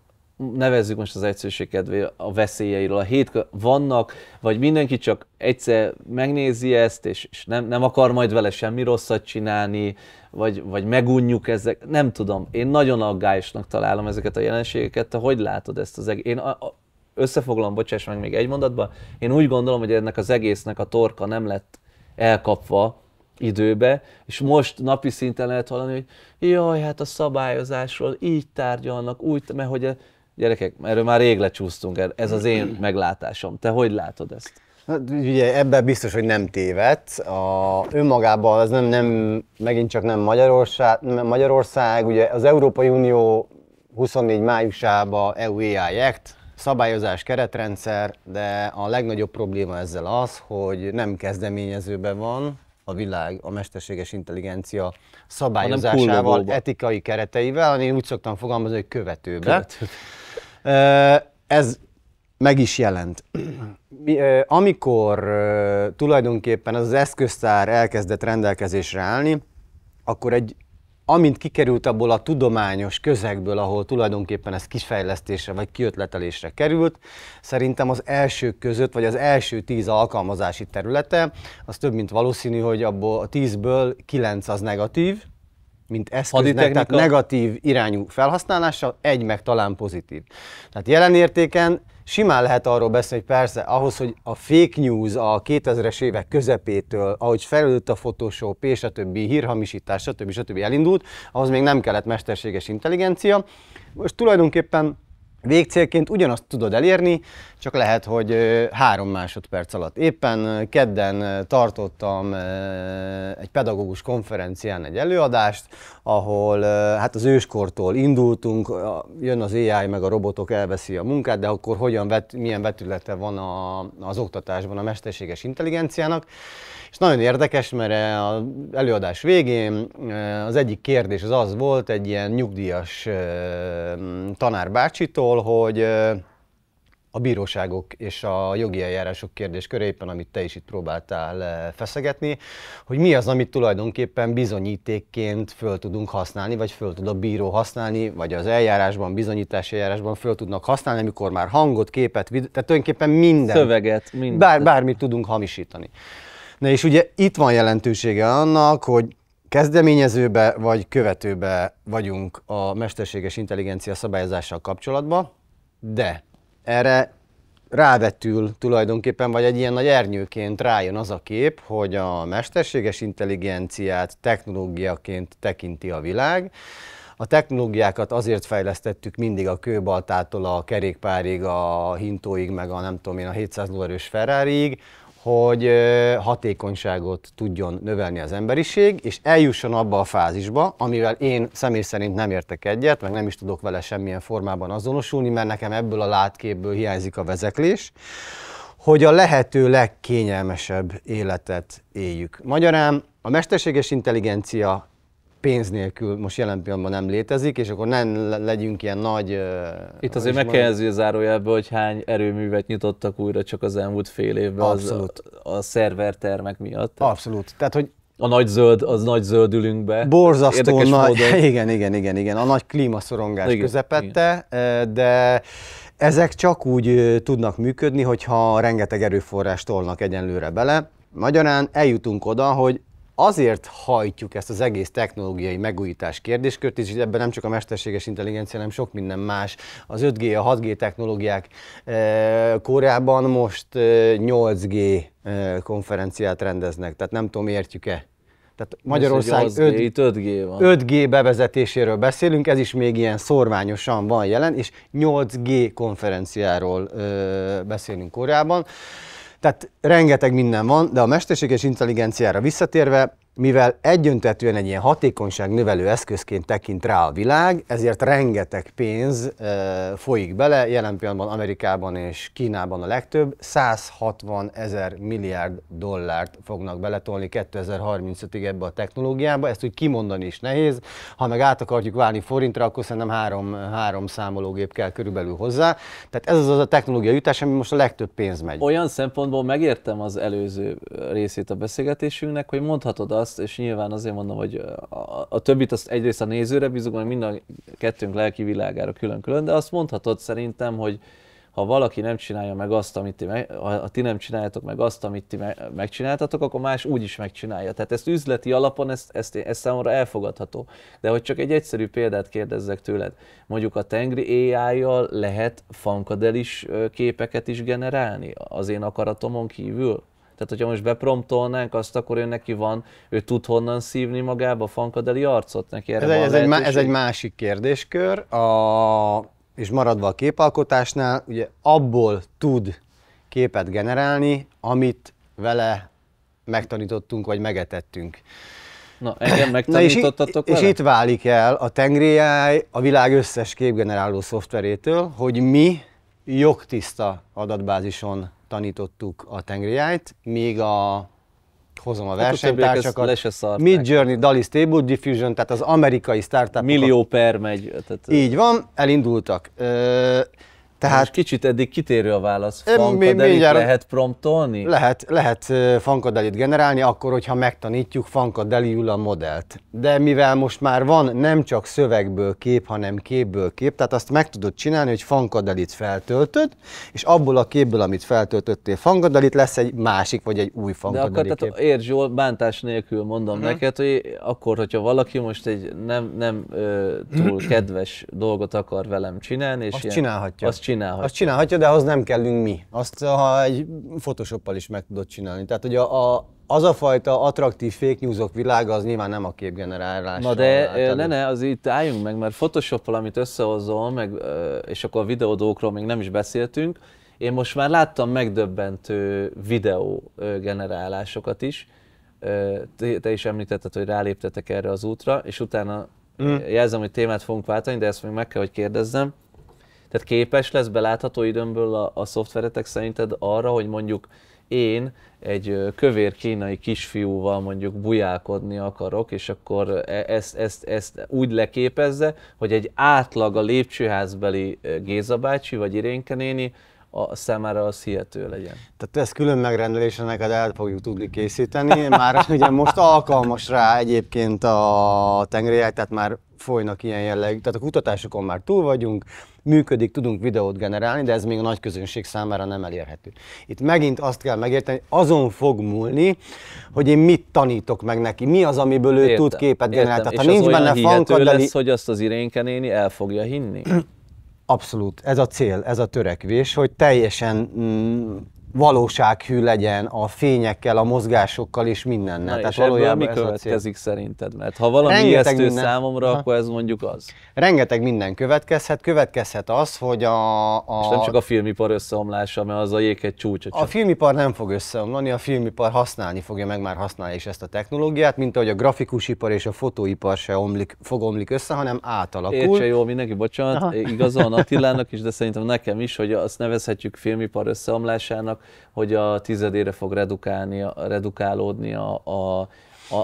nevezzük most az egyszerűség kedvé a veszélyeiről, a hét vannak, vagy mindenki csak egyszer megnézi ezt, és, és nem, nem akar majd vele semmi rosszat csinálni, vagy, vagy megunjuk ezek, nem tudom. Én nagyon aggályosnak találom ezeket a jelenségeket. Te hogy látod ezt az egész? Én a, a, összefoglalom, bocsáss meg még egy mondatba. Én úgy gondolom, hogy ennek az egésznek a torka nem lett elkapva időbe, és most napi szinten lehet hallani, hogy jaj, hát a szabályozásról így tárgyalnak, úgy, mert hogy a, gyerekek, erről már rég lecsúsztunk, ez az én meglátásom. Te hogy látod ezt? Na, hát, ugye ebben biztos, hogy nem tévedt. A, önmagában az nem, nem, megint csak nem Magyarország, nem Magyarország, ugye az Európai Unió 24 májusába EU AI Act, szabályozás, keretrendszer, de a legnagyobb probléma ezzel az, hogy nem kezdeményezőben van a világ a mesterséges intelligencia szabályozásával, etikai kereteivel, hanem én úgy szoktam fogalmazni, hogy követőben. Követő. Ez meg is jelent. Amikor tulajdonképpen az, eszköztár elkezdett rendelkezésre állni, akkor egy, amint kikerült abból a tudományos közegből, ahol tulajdonképpen ez kifejlesztésre vagy kiötletelésre került, szerintem az első között, vagy az első tíz alkalmazási területe, az több mint valószínű, hogy abból a tízből kilenc az negatív, mint eszköznek, tehát negatív irányú felhasználása, egy meg talán pozitív. Tehát jelen értéken simán lehet arról beszélni, hogy persze, ahhoz, hogy a fake news a 2000-es évek közepétől, ahogy felült a Photoshop és a többi hírhamisítás, stb. stb. elindult, ahhoz még nem kellett mesterséges intelligencia. Most tulajdonképpen Végcélként ugyanazt tudod elérni, csak lehet, hogy három másodperc alatt. Éppen kedden tartottam egy pedagógus konferencián egy előadást, ahol hát az őskortól indultunk, jön az AI, meg a robotok elveszi a munkát, de akkor hogyan vet, milyen vetülete van a, az oktatásban a mesterséges intelligenciának, és nagyon érdekes, mert eh, az előadás végén eh, az egyik kérdés az az volt egy ilyen nyugdíjas eh, tanárbácsitól, hogy a bíróságok és a jogi eljárások kérdés éppen amit te is itt próbáltál feszegetni, hogy mi az, amit tulajdonképpen bizonyítékként föl tudunk használni, vagy föl tud a bíró használni, vagy az eljárásban, bizonyítási eljárásban föl tudnak használni, amikor már hangot, képet, tehát tulajdonképpen minden. Szöveget, minden. Bár, bármit tudunk hamisítani. Na és ugye itt van jelentősége annak, hogy kezdeményezőbe vagy követőbe vagyunk a mesterséges intelligencia szabályozással kapcsolatban, de erre rávetül tulajdonképpen, vagy egy ilyen nagy ernyőként rájön az a kép, hogy a mesterséges intelligenciát technológiaként tekinti a világ, a technológiákat azért fejlesztettük mindig a kőbaltától a kerékpárig, a hintóig, meg a nem tudom én, a 700 lóerős Ferrariig, hogy hatékonyságot tudjon növelni az emberiség, és eljusson abba a fázisba, amivel én személy szerint nem értek egyet, meg nem is tudok vele semmilyen formában azonosulni, mert nekem ebből a látképből hiányzik a vezeklés, hogy a lehető legkényelmesebb életet éljük. Magyarán a mesterséges intelligencia pénz nélkül most jelen pillanatban nem létezik, és akkor nem legyünk ilyen nagy... Itt azért meg kell ezzel zárójelbe, hogy hány erőművet nyitottak újra csak az elmúlt fél évben Abszolút. Az, a, a szervertermek miatt. Abszolút. Tehát, hogy a nagy zöld, az nagy zöldülünkbe. Borzasztó Érdekes nagy, módon. igen, igen, igen, igen, a nagy klímaszorongás igen, közepette, igen. de ezek csak úgy tudnak működni, hogyha rengeteg erőforrást tolnak egyenlőre bele. Magyarán eljutunk oda, hogy azért hajtjuk ezt az egész technológiai megújítás kérdéskört, és ebben nem csak a mesterséges intelligencia, hanem sok minden más. Az 5G, a 6G technológiák eh, korában most 8G eh, eh, konferenciát rendeznek, tehát nem tudom, értjük-e? Tehát Magyarország 5G, 5G, bevezetéséről beszélünk, ez is még ilyen szorványosan van jelen, és 8G konferenciáról ö, beszélünk korábban. Tehát rengeteg minden van, de a mesterséges intelligenciára visszatérve, mivel egyöntetően egy ilyen hatékonyság növelő eszközként tekint rá a világ, ezért rengeteg pénz e, folyik bele, jelen pillanatban Amerikában és Kínában a legtöbb, 160 ezer milliárd dollárt fognak beletolni 2035-ig ebbe a technológiába, ezt úgy kimondani is nehéz, ha meg át akarjuk válni forintra, akkor szerintem három, három számológép kell körülbelül hozzá, tehát ez az az a technológia jutás, ami most a legtöbb pénz megy. Olyan szempontból megértem az előző részét a beszélgetésünknek, hogy mondhatod azt, azt, és nyilván azért mondom, hogy a, a többit azt egyrészt a nézőre bízunk, mert mind a kettőnk lelki világára külön-külön, de azt mondhatod szerintem, hogy ha valaki nem csinálja meg azt, amit ti, meg, ha ti nem csináljátok meg azt, amit ti me, megcsináltatok, akkor más úgy is megcsinálja. Tehát ezt üzleti alapon, ezt, ezt, ezt számomra elfogadható. De hogy csak egy egyszerű példát kérdezzek tőled, mondjuk a Tengri AI-jal lehet fankadelis képeket is generálni az én akaratomon kívül? Tehát, hogyha most bepromptolnánk azt, akkor ő neki van, ő tud honnan szívni magába a fankadeli arcot? Neki erre ez, egy, ez, egy, ez egy másik kérdéskör, a, és maradva a képalkotásnál, ugye abból tud képet generálni, amit vele megtanítottunk, vagy megetettünk. Na, engem megtanítottatok Na és, vele? és itt válik el a Tengri a világ összes képgeneráló szoftverétől, hogy mi jogtiszta adatbázison tanítottuk a tengriájt, még a hozom a versenytársakat. Mid Journey, Dali Stable Diffusion, tehát az amerikai startup. Millió per megy. Tehát... Így van, elindultak. Ö- tehát kicsit eddig kitérő a válasz. Fankadelit lehet promptolni? Lehet, lehet fankadelit generálni, akkor, hogyha megtanítjuk fankadeliül a modellt. De mivel most már van nem csak szövegből kép, hanem képből kép, tehát azt meg tudod csinálni, hogy fankadelit feltöltöd, és abból a képből, amit feltöltöttél fankadelit, lesz egy másik, vagy egy új fankadeli De akkor tehát értsd jól, bántás nélkül mondom uh-huh. neked, hogy akkor, hogyha valaki most egy nem, nem ö, túl kedves dolgot akar velem csinálni, és azt ilyen, csinálhatja. Azt csinálhatja. Azt csinálhatja, de ahhoz nem kellünk mi. Azt ha egy photoshop is meg tudod csinálni. Tehát, hogy a, a az a fajta attraktív fake newsok világa, az nyilván nem a képgenerálás. Na de ne, ne, az itt álljunk meg, mert photoshop amit összehozol, meg, és akkor a videódókról még nem is beszéltünk, én most már láttam megdöbbentő videó generálásokat is, te is említetted, hogy ráléptetek erre az útra, és utána mm. jelzem, hogy témát fogunk váltani, de ezt még meg kell, hogy kérdezzem, tehát képes lesz belátható időmből a, a szoftveretek szerinted arra, hogy mondjuk én egy kövér kínai kisfiúval mondjuk bujálkodni akarok, és akkor e, ezt, ezt, ezt úgy leképezze, hogy egy átlag a lépcsőházbeli Géza bácsi vagy Irénke néni a számára az hihető legyen. Tehát ez külön megrendelésre neked el fogjuk tudni készíteni, már ugye most alkalmas rá egyébként a tengeriek, tehát már folynak ilyen jellegű, tehát a kutatásokon már túl vagyunk, működik, tudunk videót generálni, de ez még a nagy közönség számára nem elérhető. Itt megint azt kell megérteni, azon fog múlni, hogy én mit tanítok meg neki, mi az, amiből ő értem, tud képet generálni. Tehát ha nincs benne fankadeli... lesz, hogy azt az irénkenéni el fogja hinni? Abszolút, ez a cél, ez a törekvés, hogy teljesen mm, valósághű legyen a fényekkel, a mozgásokkal és mindennel. Na Tehát és valójában ebből mi következik szerinted? Mert ha valami Rengeteg ijesztő minden... számomra, ha. akkor ez mondjuk az. Rengeteg minden következhet. Következhet az, hogy a... a... És nem csak a filmipar összeomlása, mert az a jéghegy csúcsa. A filmipar nem fog összeomlani, a filmipar használni fogja, meg már használja is ezt a technológiát, mint ahogy a grafikus ipar és a fotóipar se omlik, fog omlik össze, hanem átalakul. Értse jól mindenki, bocsánat, Aha. igaza van Attilának is, de szerintem nekem is, hogy azt nevezhetjük filmipar összeomlásának, hogy a tizedére fog redukálni, redukálódni a, a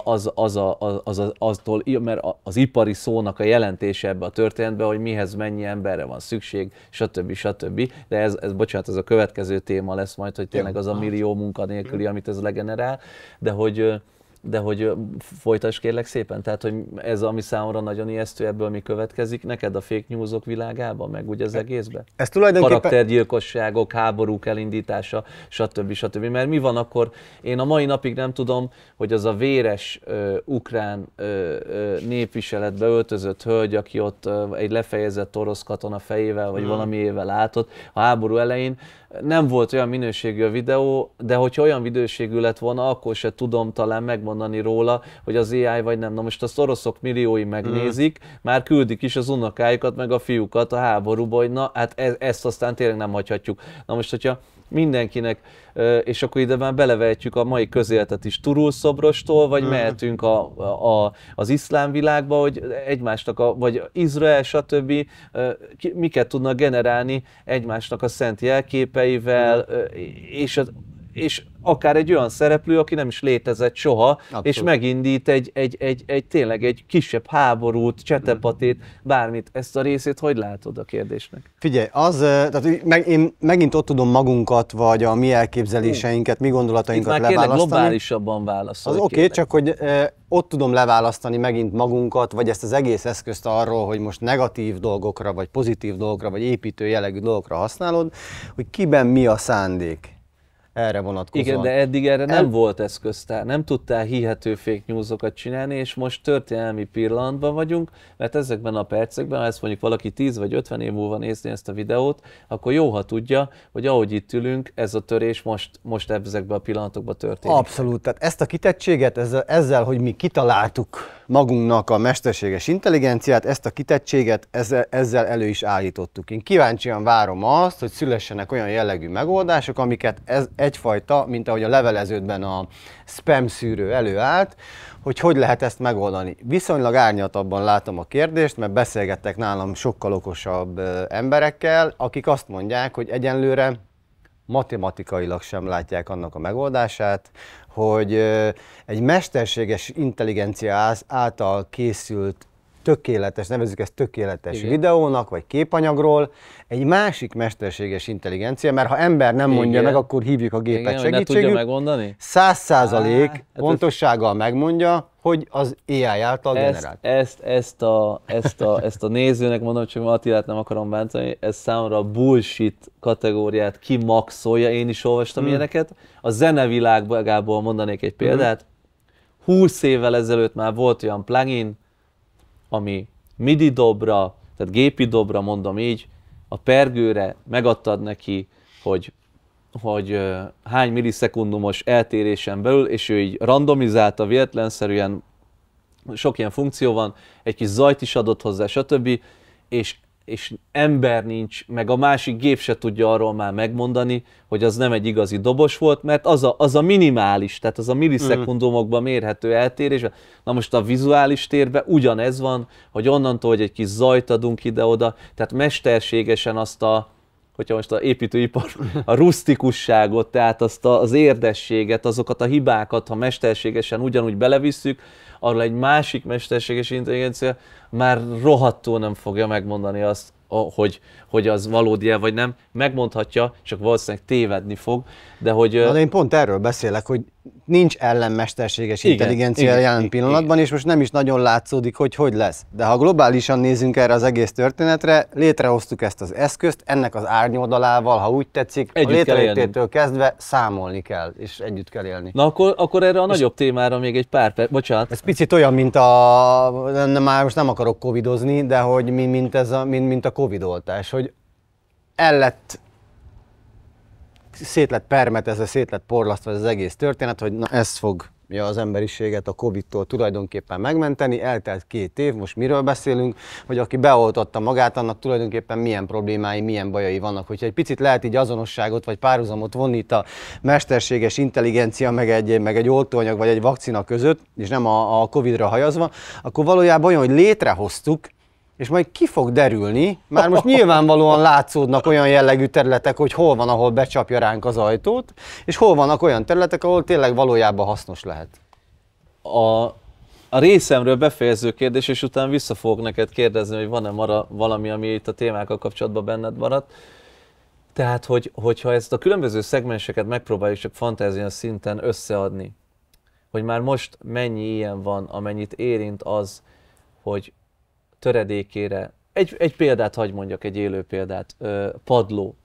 az, az, a, az, az, az, aztól, mert az ipari szónak a jelentése ebbe a történetbe, hogy mihez mennyi emberre van szükség, stb. stb. De ez, ez bocsánat, ez a következő téma lesz majd, hogy tényleg az a millió munkanélküli, hm. amit ez legenerál, de hogy, de hogy folytasd kérlek szépen, tehát hogy ez, ami számomra nagyon ijesztő, ebből mi következik neked a fake newsok világában, meg ugye az e- egészben? Ez tulajdonképpen... Karaktergyilkosságok, háborúk elindítása, stb. stb. Mert mi van akkor, én a mai napig nem tudom, hogy az a véres ö, ukrán ö, ö, népviseletbe öltözött hölgy, aki ott ö, egy lefejezett orosz katona fejével, vagy hmm. évvel látott a háború elején, nem volt olyan minőségű a videó, de hogyha olyan minőségű lett volna, akkor se tudom talán megmondani róla, hogy az AI vagy nem. Na most a szoroszok milliói megnézik, mm. már küldik is az unokájukat, meg a fiúkat a háborúba, hogy na, hát e-, ezt aztán tényleg nem hagyhatjuk. Na most, hogyha mindenkinek, és akkor ide már belevehetjük a mai közéletet is Turulszobrostól, vagy mhm. mehetünk a, a, az iszlám világba, hogy egymásnak, a, vagy Izrael, stb. miket tudnak generálni egymásnak a szent jelképeivel, mhm. és, és akár egy olyan szereplő, aki nem is létezett soha, Abszolút. és megindít egy, egy, egy, egy tényleg egy kisebb háborút, csetepatét, bármit. Ezt a részét hogy látod a kérdésnek? Figyelj, az, tehát meg, én megint ott tudom magunkat, vagy a mi elképzeléseinket, mi gondolatainkat Itt már leválasztani. globálisabban válaszol. Az oké, okay, csak hogy ott tudom leválasztani megint magunkat, vagy ezt az egész eszközt arról, hogy most negatív dolgokra, vagy pozitív dolgokra, vagy építő jellegű dolgokra használod, hogy kiben mi a szándék erre vonatkozóan. Igen, de eddig erre nem El... volt eszköztár, nem tudtál hihető fake newsokat csinálni, és most történelmi pillanatban vagyunk, mert ezekben a percekben, ha ezt mondjuk valaki 10 vagy 50 év múlva nézni ezt a videót, akkor jó, ha tudja, hogy ahogy itt ülünk, ez a törés most, most ezekben a pillanatokban történik. Abszolút, tehát ezt a kitettséget ezzel, ezzel hogy mi kitaláltuk magunknak a mesterséges intelligenciát, ezt a kitettséget ezzel, ezzel elő is állítottuk. Én kíváncsian várom azt, hogy szülessenek olyan jellegű megoldások, amiket ez egyfajta, mint ahogy a leveleződben a spam szűrő előállt, hogy hogy lehet ezt megoldani. Viszonylag árnyatabban látom a kérdést, mert beszélgettek nálam sokkal okosabb emberekkel, akik azt mondják, hogy egyenlőre matematikailag sem látják annak a megoldását, hogy egy mesterséges intelligencia által készült tökéletes, nevezzük ezt tökéletes Igen. videónak, vagy képanyagról, egy másik mesterséges intelligencia, mert ha ember nem mondja Igen. meg, akkor hívjuk a gépet segítségük. segítségül. Száz százalék hát, hát pontossággal megmondja, hogy az AI által ezt, generált. Ezt, ezt, a, ezt, a, ezt a nézőnek mondom, csak Attilát nem akarom bántani, ez számomra a bullshit kategóriát kimaxolja, én is olvastam hmm. ilyeneket. A zenevilágából mondanék egy hmm. példát. Hmm. 20 évvel ezelőtt már volt olyan plugin, ami midi dobra, tehát gépi dobra, mondom így, a pergőre megadtad neki, hogy, hogy hány millisekundumos eltérésen belül, és ő így randomizálta véletlenszerűen, sok ilyen funkció van, egy kis zajt is adott hozzá, stb. És és ember nincs, meg a másik gép se tudja arról már megmondani, hogy az nem egy igazi dobos volt, mert az a, az a minimális, tehát az a millisekundumokban mhm. mérhető eltérés. Na most a vizuális térben ugyanez van, hogy onnantól, hogy egy kis zajt adunk ide-oda, tehát mesterségesen azt a, hogyha most a építőipar, a rustikusságot, tehát azt a, az érdességet, azokat a hibákat, ha mesterségesen ugyanúgy belevisszük, arról egy másik mesterséges intelligencia már rohadtul nem fogja megmondani azt, a, hogy, hogy az valódi el vagy nem, megmondhatja, csak valószínűleg tévedni fog, de hogy... Na, de én pont erről beszélek, hogy nincs ellenmesterséges igen, intelligencia igen, jelen igen, pillanatban, igen. és most nem is nagyon látszódik, hogy hogy lesz. De ha globálisan nézünk erre az egész történetre, létrehoztuk ezt az eszközt, ennek az árnyoldalával, ha úgy tetszik, együtt a létrejöttétől kezdve számolni kell, és együtt kell élni. Na akkor, akkor erre a és nagyobb témára még egy pár perc, bocsánat. Ez picit olyan, mint a, nem, már most nem akarok covidozni, de hogy mi, mint, ez a, mint, mint a COVID Covid-oltás, hogy el lett szét lett a szét lett porlasztva ez az egész történet, hogy na ez fogja az emberiséget a Covid-tól tulajdonképpen megmenteni. Eltelt két év, most miről beszélünk, hogy aki beoltotta magát, annak tulajdonképpen milyen problémái, milyen bajai vannak. Hogyha egy picit lehet így azonosságot vagy párhuzamot vonni itt a mesterséges intelligencia, meg egy, meg egy oltóanyag, vagy egy vakcina között, és nem a, a Covid-ra hajazva, akkor valójában olyan, hogy létrehoztuk, és majd ki fog derülni, már most nyilvánvalóan látszódnak olyan jellegű területek, hogy hol van, ahol becsapja ránk az ajtót, és hol vannak olyan területek, ahol tényleg valójában hasznos lehet. A, a részemről befejező kérdés, és utána vissza fogok neked kérdezni, hogy van-e mara valami, ami itt a témákkal kapcsolatban benned maradt. Tehát, hogy, hogyha ezt a különböző szegmenseket megpróbáljuk csak fantázia szinten összeadni, hogy már most mennyi ilyen van, amennyit érint az, hogy töredékére. Egy, egy példát hagy mondjak, egy élő példát. Padló.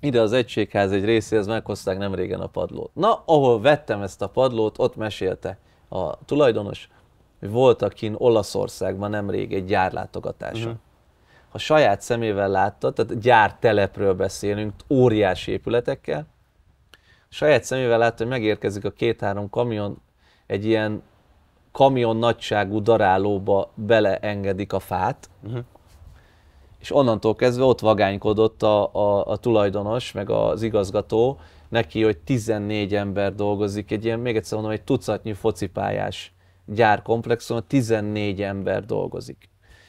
Ide az egységház egy részéhez meghozták nem régen a padlót. Na, ahol vettem ezt a padlót, ott mesélte a tulajdonos, hogy volt akin Olaszországban nemrég egy gyárlátogatása. Uh-huh. Ha saját szemével látta, tehát gyártelepről beszélünk, óriási épületekkel, saját szemével látta, hogy megérkezik a két-három kamion egy ilyen kamion nagyságú darálóba beleengedik a fát, uh-huh. és onnantól kezdve ott vagánykodott a, a, a tulajdonos, meg az igazgató neki, hogy 14 ember dolgozik egy ilyen, még egyszer mondom, egy tucatnyi focipályás gyárkomplexon, 14 ember dolgozik.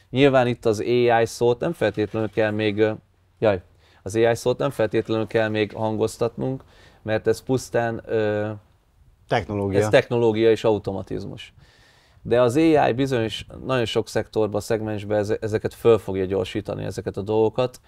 Nyilván itt az AI szót nem feltétlenül kell még, jaj, az AI szót nem feltétlenül kell még hangoztatnunk, mert ez pusztán ö, technológia. Ez technológia és automatizmus de az AI bizonyos, nagyon sok szektorban, szegmensben ezeket föl fogja gyorsítani, ezeket a dolgokat.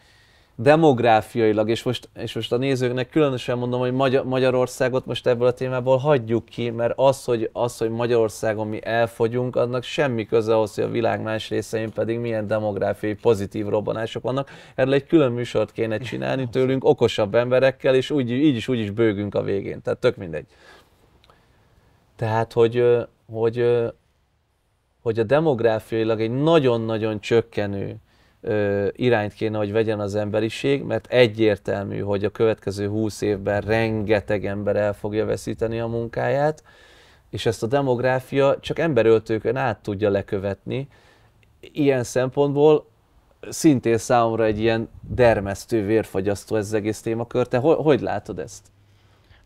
Demográfiailag, és most, és most a nézőknek különösen mondom, hogy Magyarországot most ebből a témából hagyjuk ki, mert az hogy, az, hogy Magyarországon mi elfogyunk, annak semmi köze ahhoz, hogy a világ más részein pedig milyen demográfiai pozitív robbanások vannak. Erről egy külön műsort kéne csinálni tőlünk okosabb emberekkel, és úgy, így is úgy is bőgünk a végén, tehát tök mindegy. Tehát, hogy, hogy hogy a demográfiailag egy nagyon-nagyon csökkenő ö, irányt kéne, hogy vegyen az emberiség, mert egyértelmű, hogy a következő húsz évben rengeteg ember el fogja veszíteni a munkáját, és ezt a demográfia csak emberöltőkön át tudja lekövetni. Ilyen szempontból szintén számomra egy ilyen dermesztő, vérfagyasztó ez az egész témakör. Te hogy, hogy látod ezt?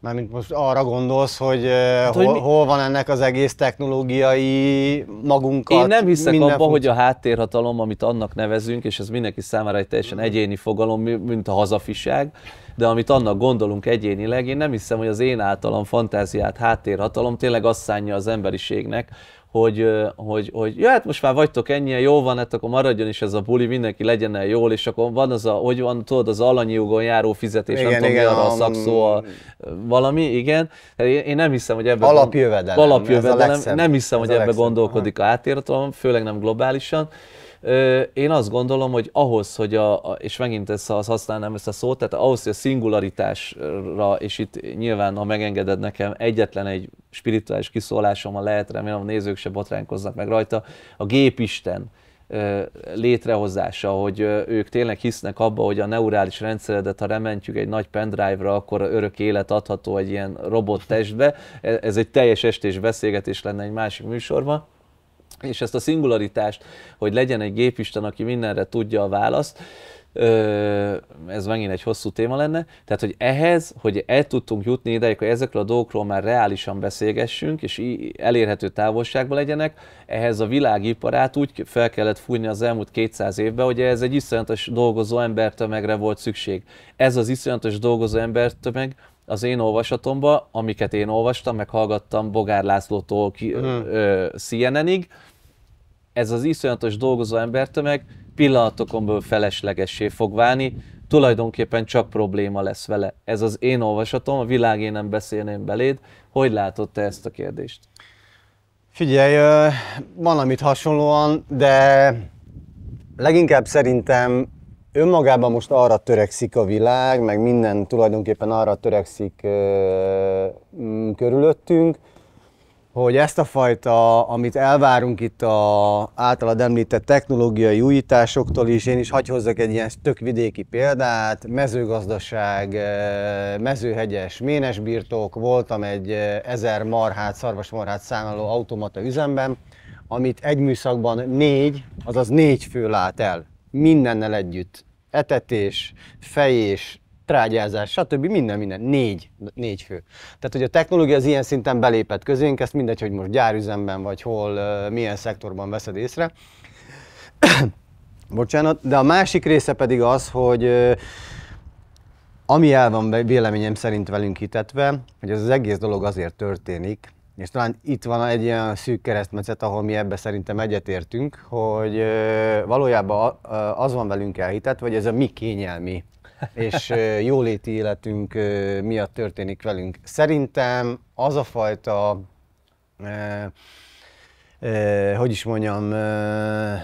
Mármint most arra gondolsz, hogy, eh, hát, hol, hogy mi... hol van ennek az egész technológiai magunkat? Én nem hiszek abban, fut... hogy a háttérhatalom, amit annak nevezünk, és ez mindenki számára egy teljesen egyéni fogalom, mint a hazafiság, de amit annak gondolunk egyénileg, én nem hiszem, hogy az én általam fantáziát háttérhatalom tényleg azt szánja az emberiségnek, hogy, hogy, hogy ja, hát most már vagytok ennyien, jó van, hát akkor maradjon is ez a buli, mindenki legyen el jól, és akkor van az a, hogy van, tudod, az alanyi járó fizetés, igen, nem tudom, igen, mi arra a, szakszó, a, valami, igen. Én nem hiszem, hogy ebben... Alapjövedelem. Alapjövedelem, nem hiszem, hogy ebbe gondolkodik a átératom, főleg nem globálisan. Én azt gondolom, hogy ahhoz, hogy a, és megint ezt, azt használnám ezt a szót, tehát ahhoz, hogy a szingularitásra, és itt nyilván, ha megengeded nekem, egyetlen egy spirituális kiszólásommal lehet, remélem a nézők se botránkoznak meg rajta, a gépisten létrehozása, hogy ők tényleg hisznek abba, hogy a neurális rendszeredet, ha rementjük egy nagy pendrive-ra, akkor örök élet adható egy ilyen robot testbe. E, ez egy teljes estés beszélgetés lenne egy másik műsorban és ezt a szingularitást, hogy legyen egy gépisten, aki mindenre tudja a választ, ez megint egy hosszú téma lenne, tehát hogy ehhez, hogy el tudtunk jutni ideig, hogy ezekről a dolgokról már reálisan beszélgessünk, és elérhető távolságban legyenek, ehhez a világiparát úgy fel kellett fújni az elmúlt 200 évben, hogy ez egy iszonyatos dolgozó embertömegre volt szükség. Ez az iszonyatos dolgozó embertömeg az én olvasatomba, amiket én olvastam, meg hallgattam Bogár Lászlótól ki, hmm. ö, CNN-ig, ez az iszonyatos dolgozó embertömeg pillanatokon feleslegessé fog válni, tulajdonképpen csak probléma lesz vele. Ez az én olvasatom, a világ én nem beszélném beléd. Hogy látod te ezt a kérdést? Figyelj, amit hasonlóan, de leginkább szerintem önmagában most arra törekszik a világ, meg minden tulajdonképpen arra törekszik ö, körülöttünk, hogy ezt a fajta, amit elvárunk itt a általad említett technológiai újításoktól is, én is hagy hozzak egy ilyen tök vidéki példát, mezőgazdaság, mezőhegyes ménesbirtok, voltam egy ezer marhát, szarvasmarhát számoló automata üzemben, amit egy műszakban négy, azaz négy fő lát el mindennel együtt. Etetés, fejés, trágyázás, stb. minden, minden. Négy, négy fő. Tehát, hogy a technológia az ilyen szinten belépett közénk, ezt mindegy, hogy most gyárüzemben vagy hol, milyen szektorban veszed észre. Bocsánat, de a másik része pedig az, hogy ami el van véleményem szerint velünk hitetve, hogy ez az egész dolog azért történik, és talán itt van egy ilyen szűk keresztmetszet, ahol mi ebbe szerintem egyetértünk, hogy valójában az van velünk elhitett, vagy ez a mi kényelmi és jóléti életünk miatt történik velünk. Szerintem az a fajta, hogy is mondjam,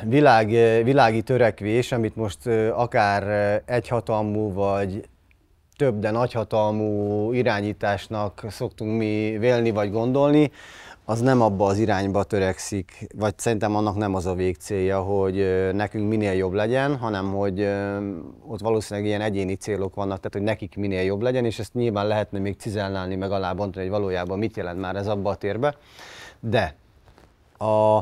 világ, világi törekvés, amit most akár egyhatalmú vagy több, de nagyhatalmú irányításnak szoktunk mi vélni vagy gondolni, az nem abba az irányba törekszik, vagy szerintem annak nem az a végcélja, hogy nekünk minél jobb legyen, hanem hogy ott valószínűleg ilyen egyéni célok vannak, tehát hogy nekik minél jobb legyen, és ezt nyilván lehetne még cizellálni, meg alábontani, hogy valójában mit jelent már ez abba a térbe. De a,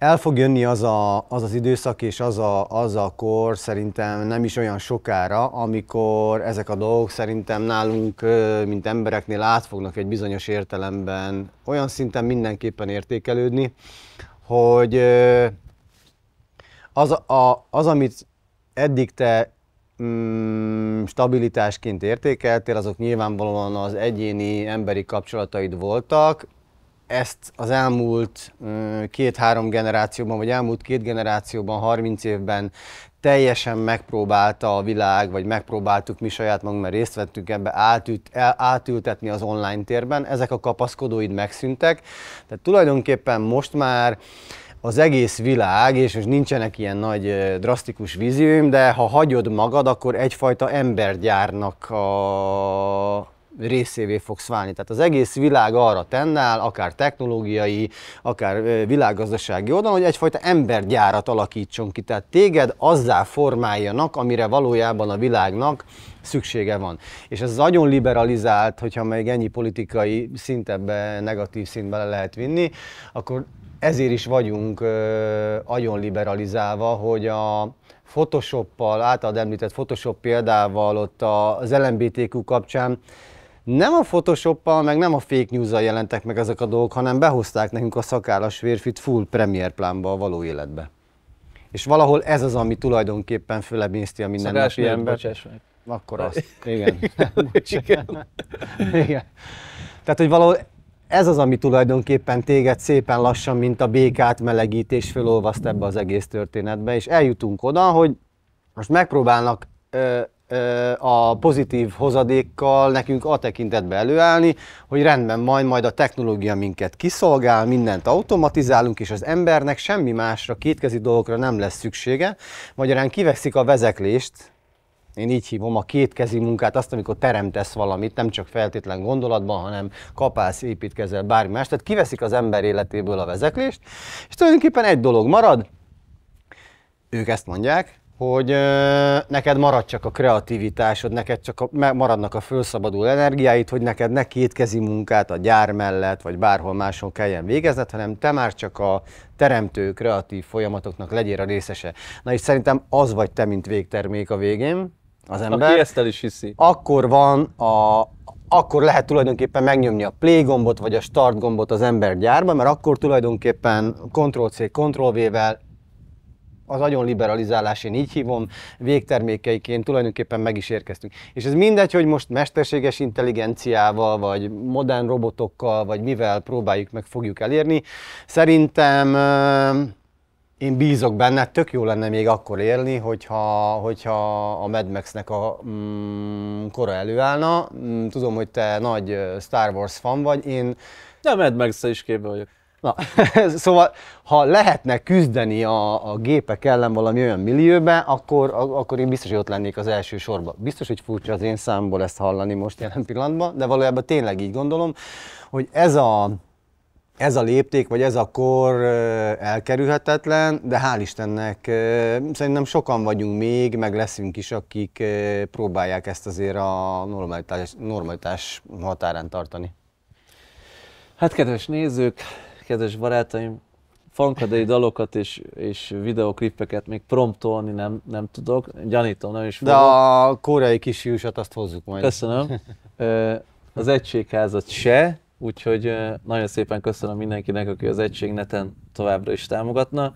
el fog jönni az a, az, az időszak és az a, az a kor szerintem nem is olyan sokára, amikor ezek a dolgok szerintem nálunk, mint embereknél át fognak egy bizonyos értelemben olyan szinten mindenképpen értékelődni, hogy az, a, az amit eddig te mm, stabilitásként értékeltél, azok nyilvánvalóan az egyéni emberi kapcsolataid voltak, ezt az elmúlt mm, két-három generációban, vagy elmúlt két generációban, 30 évben teljesen megpróbálta a világ, vagy megpróbáltuk mi saját magunk, mert részt vettünk ebbe átült, el, átültetni az online térben. Ezek a kapaszkodóid megszűntek, tehát tulajdonképpen most már az egész világ, és most nincsenek ilyen nagy drasztikus vízióim, de ha hagyod magad, akkor egyfajta embergyárnak a részévé fogsz válni. Tehát az egész világ arra tennál, akár technológiai, akár világgazdasági oldalon, hogy egyfajta embergyárat alakítson ki. Tehát téged azzá formáljanak, amire valójában a világnak szüksége van. És ez nagyon liberalizált, hogyha még ennyi politikai szintebbe, negatív szintbe le lehet vinni, akkor ezért is vagyunk nagyon liberalizálva, hogy a Photoshoppal, által említett Photoshop példával ott az LMBTQ kapcsán nem a Photoshoppal, meg nem a fake news jelentek meg ezek a dolgok, hanem behozták nekünk a szakállas férfit full premier plánba a való életbe. És valahol ez az, ami tulajdonképpen fölemészti a mindennapi ember. Akkor azt, igen. igen. igen. Tehát, hogy valahol ez az, ami tulajdonképpen téged szépen lassan, mint a békát melegítés fölolvaszt ebbe az egész történetbe, és eljutunk oda, hogy most megpróbálnak ö, a pozitív hozadékkal nekünk a tekintetbe előállni, hogy rendben majd, majd a technológia minket kiszolgál, mindent automatizálunk, és az embernek semmi másra, kétkezi dolgokra nem lesz szüksége. Magyarán kiveszik a vezeklést, én így hívom a kétkezi munkát, azt, amikor teremtesz valamit, nem csak feltétlen gondolatban, hanem kapász, építkezel, bármi más. Tehát kiveszik az ember életéből a vezeklést, és tulajdonképpen egy dolog marad, ők ezt mondják, hogy ö, neked marad csak a kreativitásod, neked csak a, maradnak a fölszabaduló energiáid, hogy neked ne kétkezi munkát a gyár mellett, vagy bárhol máson kelljen végezned, hanem te már csak a teremtő, kreatív folyamatoknak legyél a részese. Na és szerintem az vagy te, mint végtermék a végén, az ember. Aki ezt el is hiszi. Akkor van a, akkor lehet tulajdonképpen megnyomni a play gombot, vagy a start gombot az ember gyárban, mert akkor tulajdonképpen Ctrl-C, Ctrl-V-vel az agyon liberalizálás, én így hívom, végtermékeiként tulajdonképpen meg is érkeztünk. És ez mindegy, hogy most mesterséges intelligenciával, vagy modern robotokkal, vagy mivel próbáljuk meg fogjuk elérni. Szerintem én bízok benne, tök jó lenne még akkor élni, hogyha, hogyha a Mad Max-nek a mm, kora előállna. Mm, tudom, hogy te nagy Star Wars fan vagy, én... De Mad max is képbe vagyok. Na, szóval, ha lehetne küzdeni a, a gépek ellen valami olyan millióbe, akkor, akkor én biztos, hogy ott lennék az első sorban. Biztos, hogy furcsa az én számból ezt hallani most jelen pillanatban, de valójában tényleg így gondolom, hogy ez a, ez a lépték, vagy ez a kor elkerülhetetlen, de hál' Istennek szerintem sokan vagyunk még, meg leszünk is, akik próbálják ezt azért a normalitás, normalitás határán tartani. Hát kedves nézők, kedves barátaim, fankadai dalokat és, és videoklippeket még promptolni nem, nem tudok, gyanítom, nem is De a koreai kis júsat azt hozzuk majd. Köszönöm. Az egységházat se, úgyhogy nagyon szépen köszönöm mindenkinek, aki az egységneten továbbra is támogatna.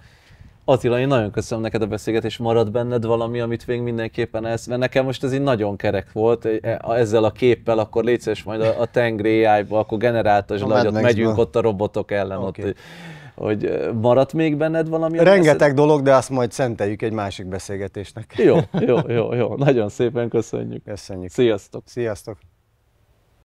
Attila, én nagyon köszönöm neked a beszélgetést, marad benned valami, amit még mindenképpen ez, mert nekem most ez így nagyon kerek volt, eh, ezzel a képpel, akkor légy szíves, majd a, a Tengri AI-ba, akkor generáltas nagyot, megyünk ott a robotok ellen, okay. ott, hogy eh, maradt még benned valami? Rengeteg ezt... dolog, de azt majd szenteljük egy másik beszélgetésnek. Jó, jó, jó, jó. Nagyon szépen köszönjük. Köszönjük. Sziasztok. Sziasztok.